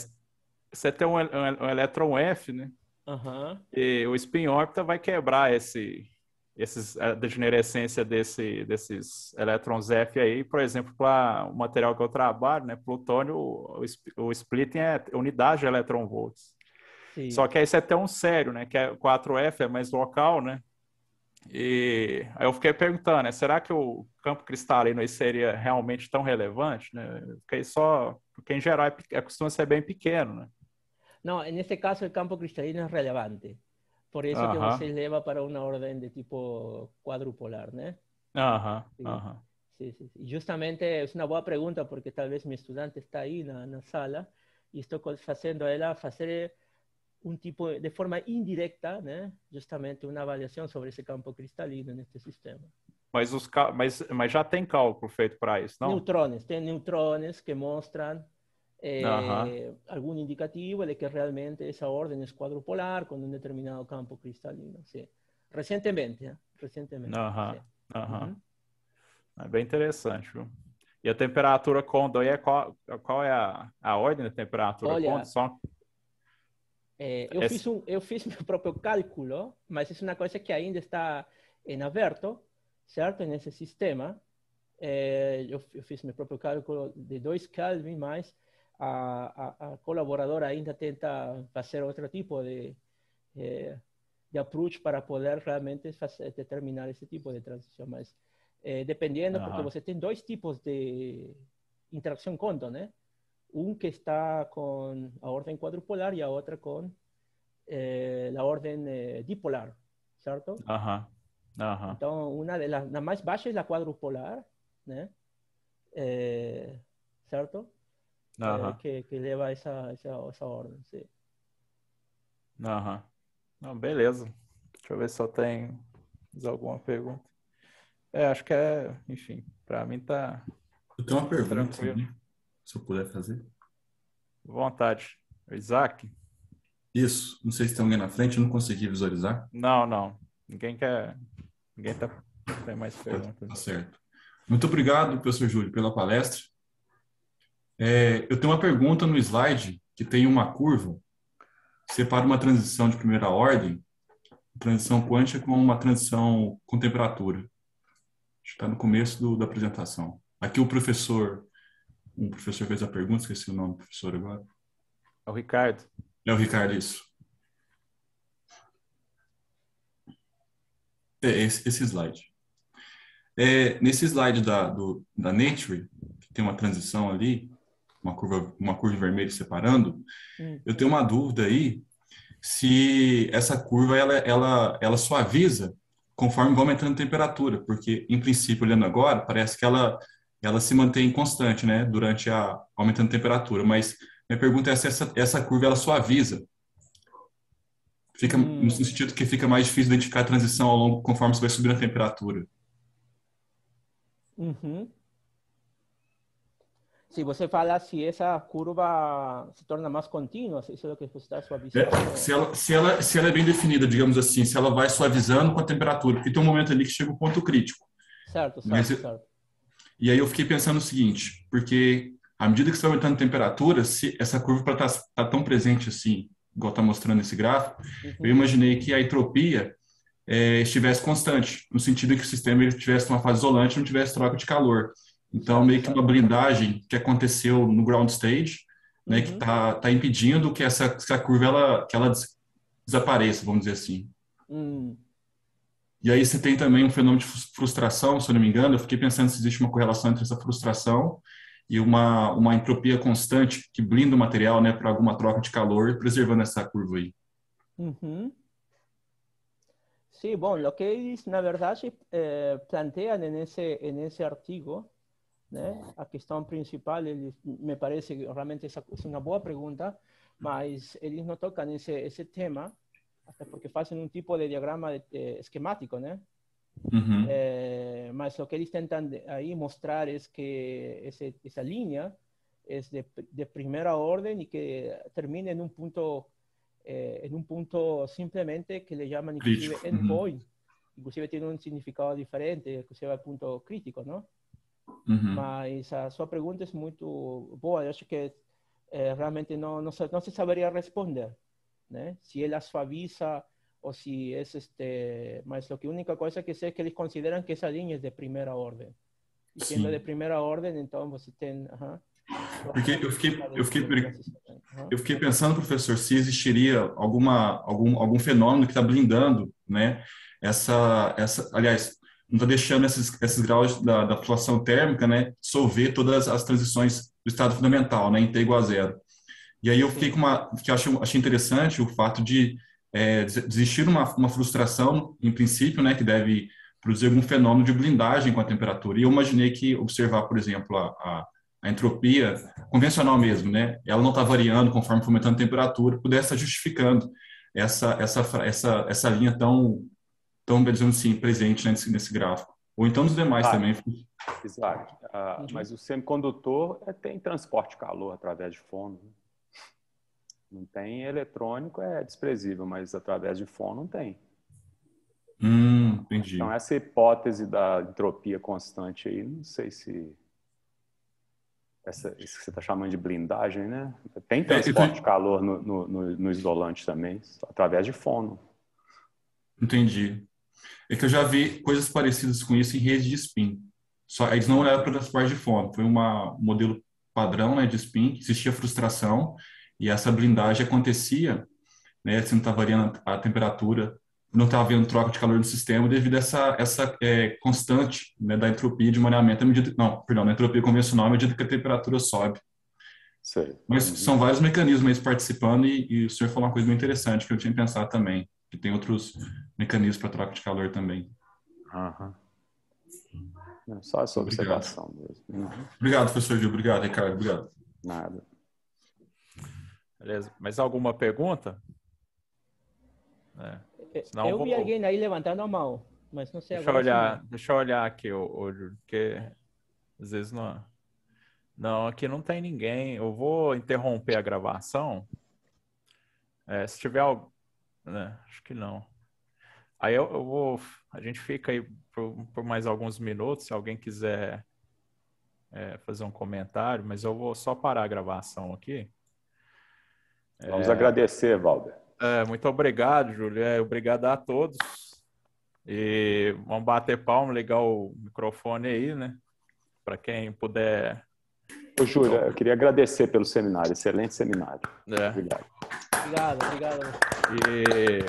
você tem um, um, um elétron F, né? Uhum. E o spin órbita vai quebrar esse, esses, a degenerescência desse, desses elétrons F aí, por exemplo, para o material que eu trabalho, né, plutônio, o, o splitting é unidade de elétron-volts. Só que aí isso é tão sério, né, que é 4F é mais local, né, e aí eu fiquei perguntando, né, será que o campo cristalino aí seria realmente tão relevante, né? porque só, porque em geral é, é costuma ser bem pequeno, né? No, en este caso el campo cristalino es relevante. Por eso Ajá. que você leva para una orden de tipo cuadrupolar, ¿no? Ajá, sí. Ajá. Sí, sí, sí, justamente es una buena pregunta porque tal vez mi estudiante está ahí en la sala y estoy haciendo a ella hacer eh, un tipo de forma indirecta, né? justamente uma avaliação sobre esse campo cristalino neste sistema. Mas, os, mas, mas já tem cálculo feito para isso, não? Neutrones, tem neutrones que mostram eh, algún indicativo de que realmente esa orden es cuadrupolar con un determinado campo cristalino. Sí. Recentemente, ¿eh? recentemente. Aham. Sí. É bem interessante, viu? E a temperatura Condor, é qual, qual é a, a ordem da temperatura Olha, Só... Eh, é, eu, Esse... fiz um, eu fiz meu próprio cálculo, mas é uma coisa que ainda está em aberto, certo? Nesse sistema. É, eu, eu, fiz meu próprio cálculo de 2 Kelvin mais a, a, a colaboradora ainda tenta hacer otro tipo de, eh, de approach para poder realmente eh, determinar ese tipo de transición. Eh, dependiendo, porque você tiene dos tipos de interacción con DON, ¿eh? Un que está con la orden cuadrupolar y a otra con la orden dipolar, ¿cierto? Ajá. Ajá. Entonces, una de las más bajas es la cuadrupolar, ¿no? ¿cierto? Que, que, leva essa, essa, essa ordem. Sim. Uhum. Não, beleza. Deixa eu ver se eu tenho alguma pergunta. É, acho que é, enfim, para mim tá. Eu tenho uma pergunta, tranquilo. Né? se eu puder fazer. Vontade. Isaac? Isso. Não sei se tem alguém na frente, eu não consegui visualizar. Não, não. Ninguém quer. Ninguém tá... tem mais tá, tá perguntas. Tá certo. Muito obrigado, professor Júlio, pela palestra. É, eu tenho uma pergunta no slide que tem uma curva que separa uma transição de primeira ordem, transição quântica, com uma transição com temperatura. Está no começo do, da apresentação. Aqui o professor, um professor fez a pergunta, esqueci o nome do professor agora. É o Ricardo. É o Ricardo, isso. É esse, esse slide. É, nesse slide da, do, da Nature, que tem uma transição ali, uma curva, uma curva vermelha separando, hum. eu tenho uma dúvida aí se essa curva ela, ela, ela suaviza conforme vai aumentando a temperatura, porque em princípio olhando agora parece que ela ela se mantém constante, né, durante a aumentando a temperatura, mas minha pergunta é se essa, essa curva ela suaviza. Fica hum. no sentido que fica mais difícil identificar a transição ao longo conforme você vai subindo a temperatura. Uhum se você fala se essa curva se torna mais contínua, isso é o que você está suavizando. É, né? se, ela, se, ela, se ela é bem definida, digamos assim, se ela vai suavizando com a temperatura, porque tem um momento ali que chega o um ponto crítico. Certo, certo, Mas, certo. E aí eu fiquei pensando o seguinte, porque à medida que você vai aumentando a temperatura, se essa curva para estar tá, tá tão presente assim, igual está mostrando esse gráfico, uhum. eu imaginei que a entropia é, estivesse constante, no sentido que o sistema ele tivesse uma fase isolante, não tivesse troca de calor. Então, meio que uma blindagem que aconteceu no ground stage, né, que está uhum. tá impedindo que essa, que essa curva ela, que ela des desapareça, vamos dizer assim. Hum. E aí você tem também um fenômeno de frustração, se eu não me engano. Eu fiquei pensando se existe uma correlação entre essa frustração e uma, uma entropia constante que blinda o material né, para alguma troca de calor, preservando essa curva aí. Uhum. Sí, lo que eles, na verdad, eh, plantean en ese, en ese artículo la ¿eh? cuestión principal, me parece que realmente es una buena pregunta pero ellos no tocan ese tema, hasta porque hacen un tipo de diagrama esquemático, pero eh, lo que ellos intentan ahí mostrar es que esa línea es de, primera orden y que termina en un punto eh, un punto simplemente que le llaman inclusive endpoint. Inclusive tiene un significado diferente, inclusive el punto crítico, ¿no? Uhum. Mas a sua pergunta é muito boa. Eu acho que é, é realmente não, não, não, se saberia responder, né? Se ela suaviza ou se é este... Mas a única coisa é que sei é que eles consideram que essa linha é de primeira ordem. E sendo Sim. de primeira ordem, então você tem... Uh -huh. Porque eu fiquei, eu fiquei, eu fiquei pensando, professor, se existiria alguma, algum, algum fenômeno que está blindando, né? Essa, essa, aliás, não está deixando esses, esses graus da, da flutuação térmica, né, solver todas as transições do estado fundamental, né, em igual a zero. E aí eu fiquei com uma, que acho, achei interessante o fato de é, desistir uma, uma frustração, em princípio, né, que deve produzir algum fenômeno de blindagem com a temperatura. E eu imaginei que observar, por exemplo, a, a, a entropia convencional mesmo, né, ela não está variando conforme fomentando aumentando a temperatura, pudesse estar justificando essa, essa, essa, essa linha tão estão, me tá dizendo sim, né, nesse, nesse gráfico. Ou então nos demais também. Exato. Ah, uhum. mas o semicondutor é, tem transporte de calor através de fono. Não tem eletrônico, é desprezível, mas através de fono tem. Hum, entendi. Então, essa hipótese da entropia constante aí, não sei se. Essa, isso que você está chamando de blindagem, né? Tem é, transporte é, de calor no, no, no, no isolante também, através de fono. Entendi. É que eu já vi coisas parecidas com isso em rede de spin. Só eles não olharam para as partes de fome. Foi uma, um modelo padrão né, de spin, existia frustração e essa blindagem acontecia, né, se não estava variando a temperatura, não estava havendo troca de calor no sistema devido a essa, essa é, constante né, da entropia de mareamento medida, não, perdão, da entropia convencional à medida que a temperatura sobe. Sei. Mas uhum. são vários mecanismos participando e, e o senhor falou uma coisa muito interessante que eu tinha pensado também que tem outros mecanismos para troca de calor também. Aham. É só essa Obrigado. observação mesmo. Né? Obrigado, professor Gil. Obrigado, Ricardo. Obrigado. Nada. Beleza. Mais alguma pergunta? É. Senão, eu vou... vi alguém aí levantando a mão, mas não sei deixa agora. olhar, não. É. deixa eu olhar aqui, o porque às vezes não. É. Não, aqui não tem ninguém. Eu vou interromper a gravação. É, se tiver né? Acho que não. Aí eu, eu, vou. A gente fica aí por, por, mais alguns minutos, se alguém quiser é, fazer um comentário, mas eu vou só parar a gravação aqui. Vamos é, agradecer, Valder É, muito obrigado, Júlio. É, obrigado a todos. E vamos bater palma, ligar o microfone aí, né? Para quem puder. Ô, Júlio, eu queria agradecer pelo seminário, excelente seminário. É. Obrigado. Obrigado, obrigado. E...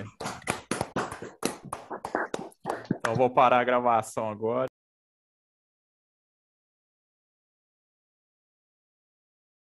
Então vou parar a gravação agora.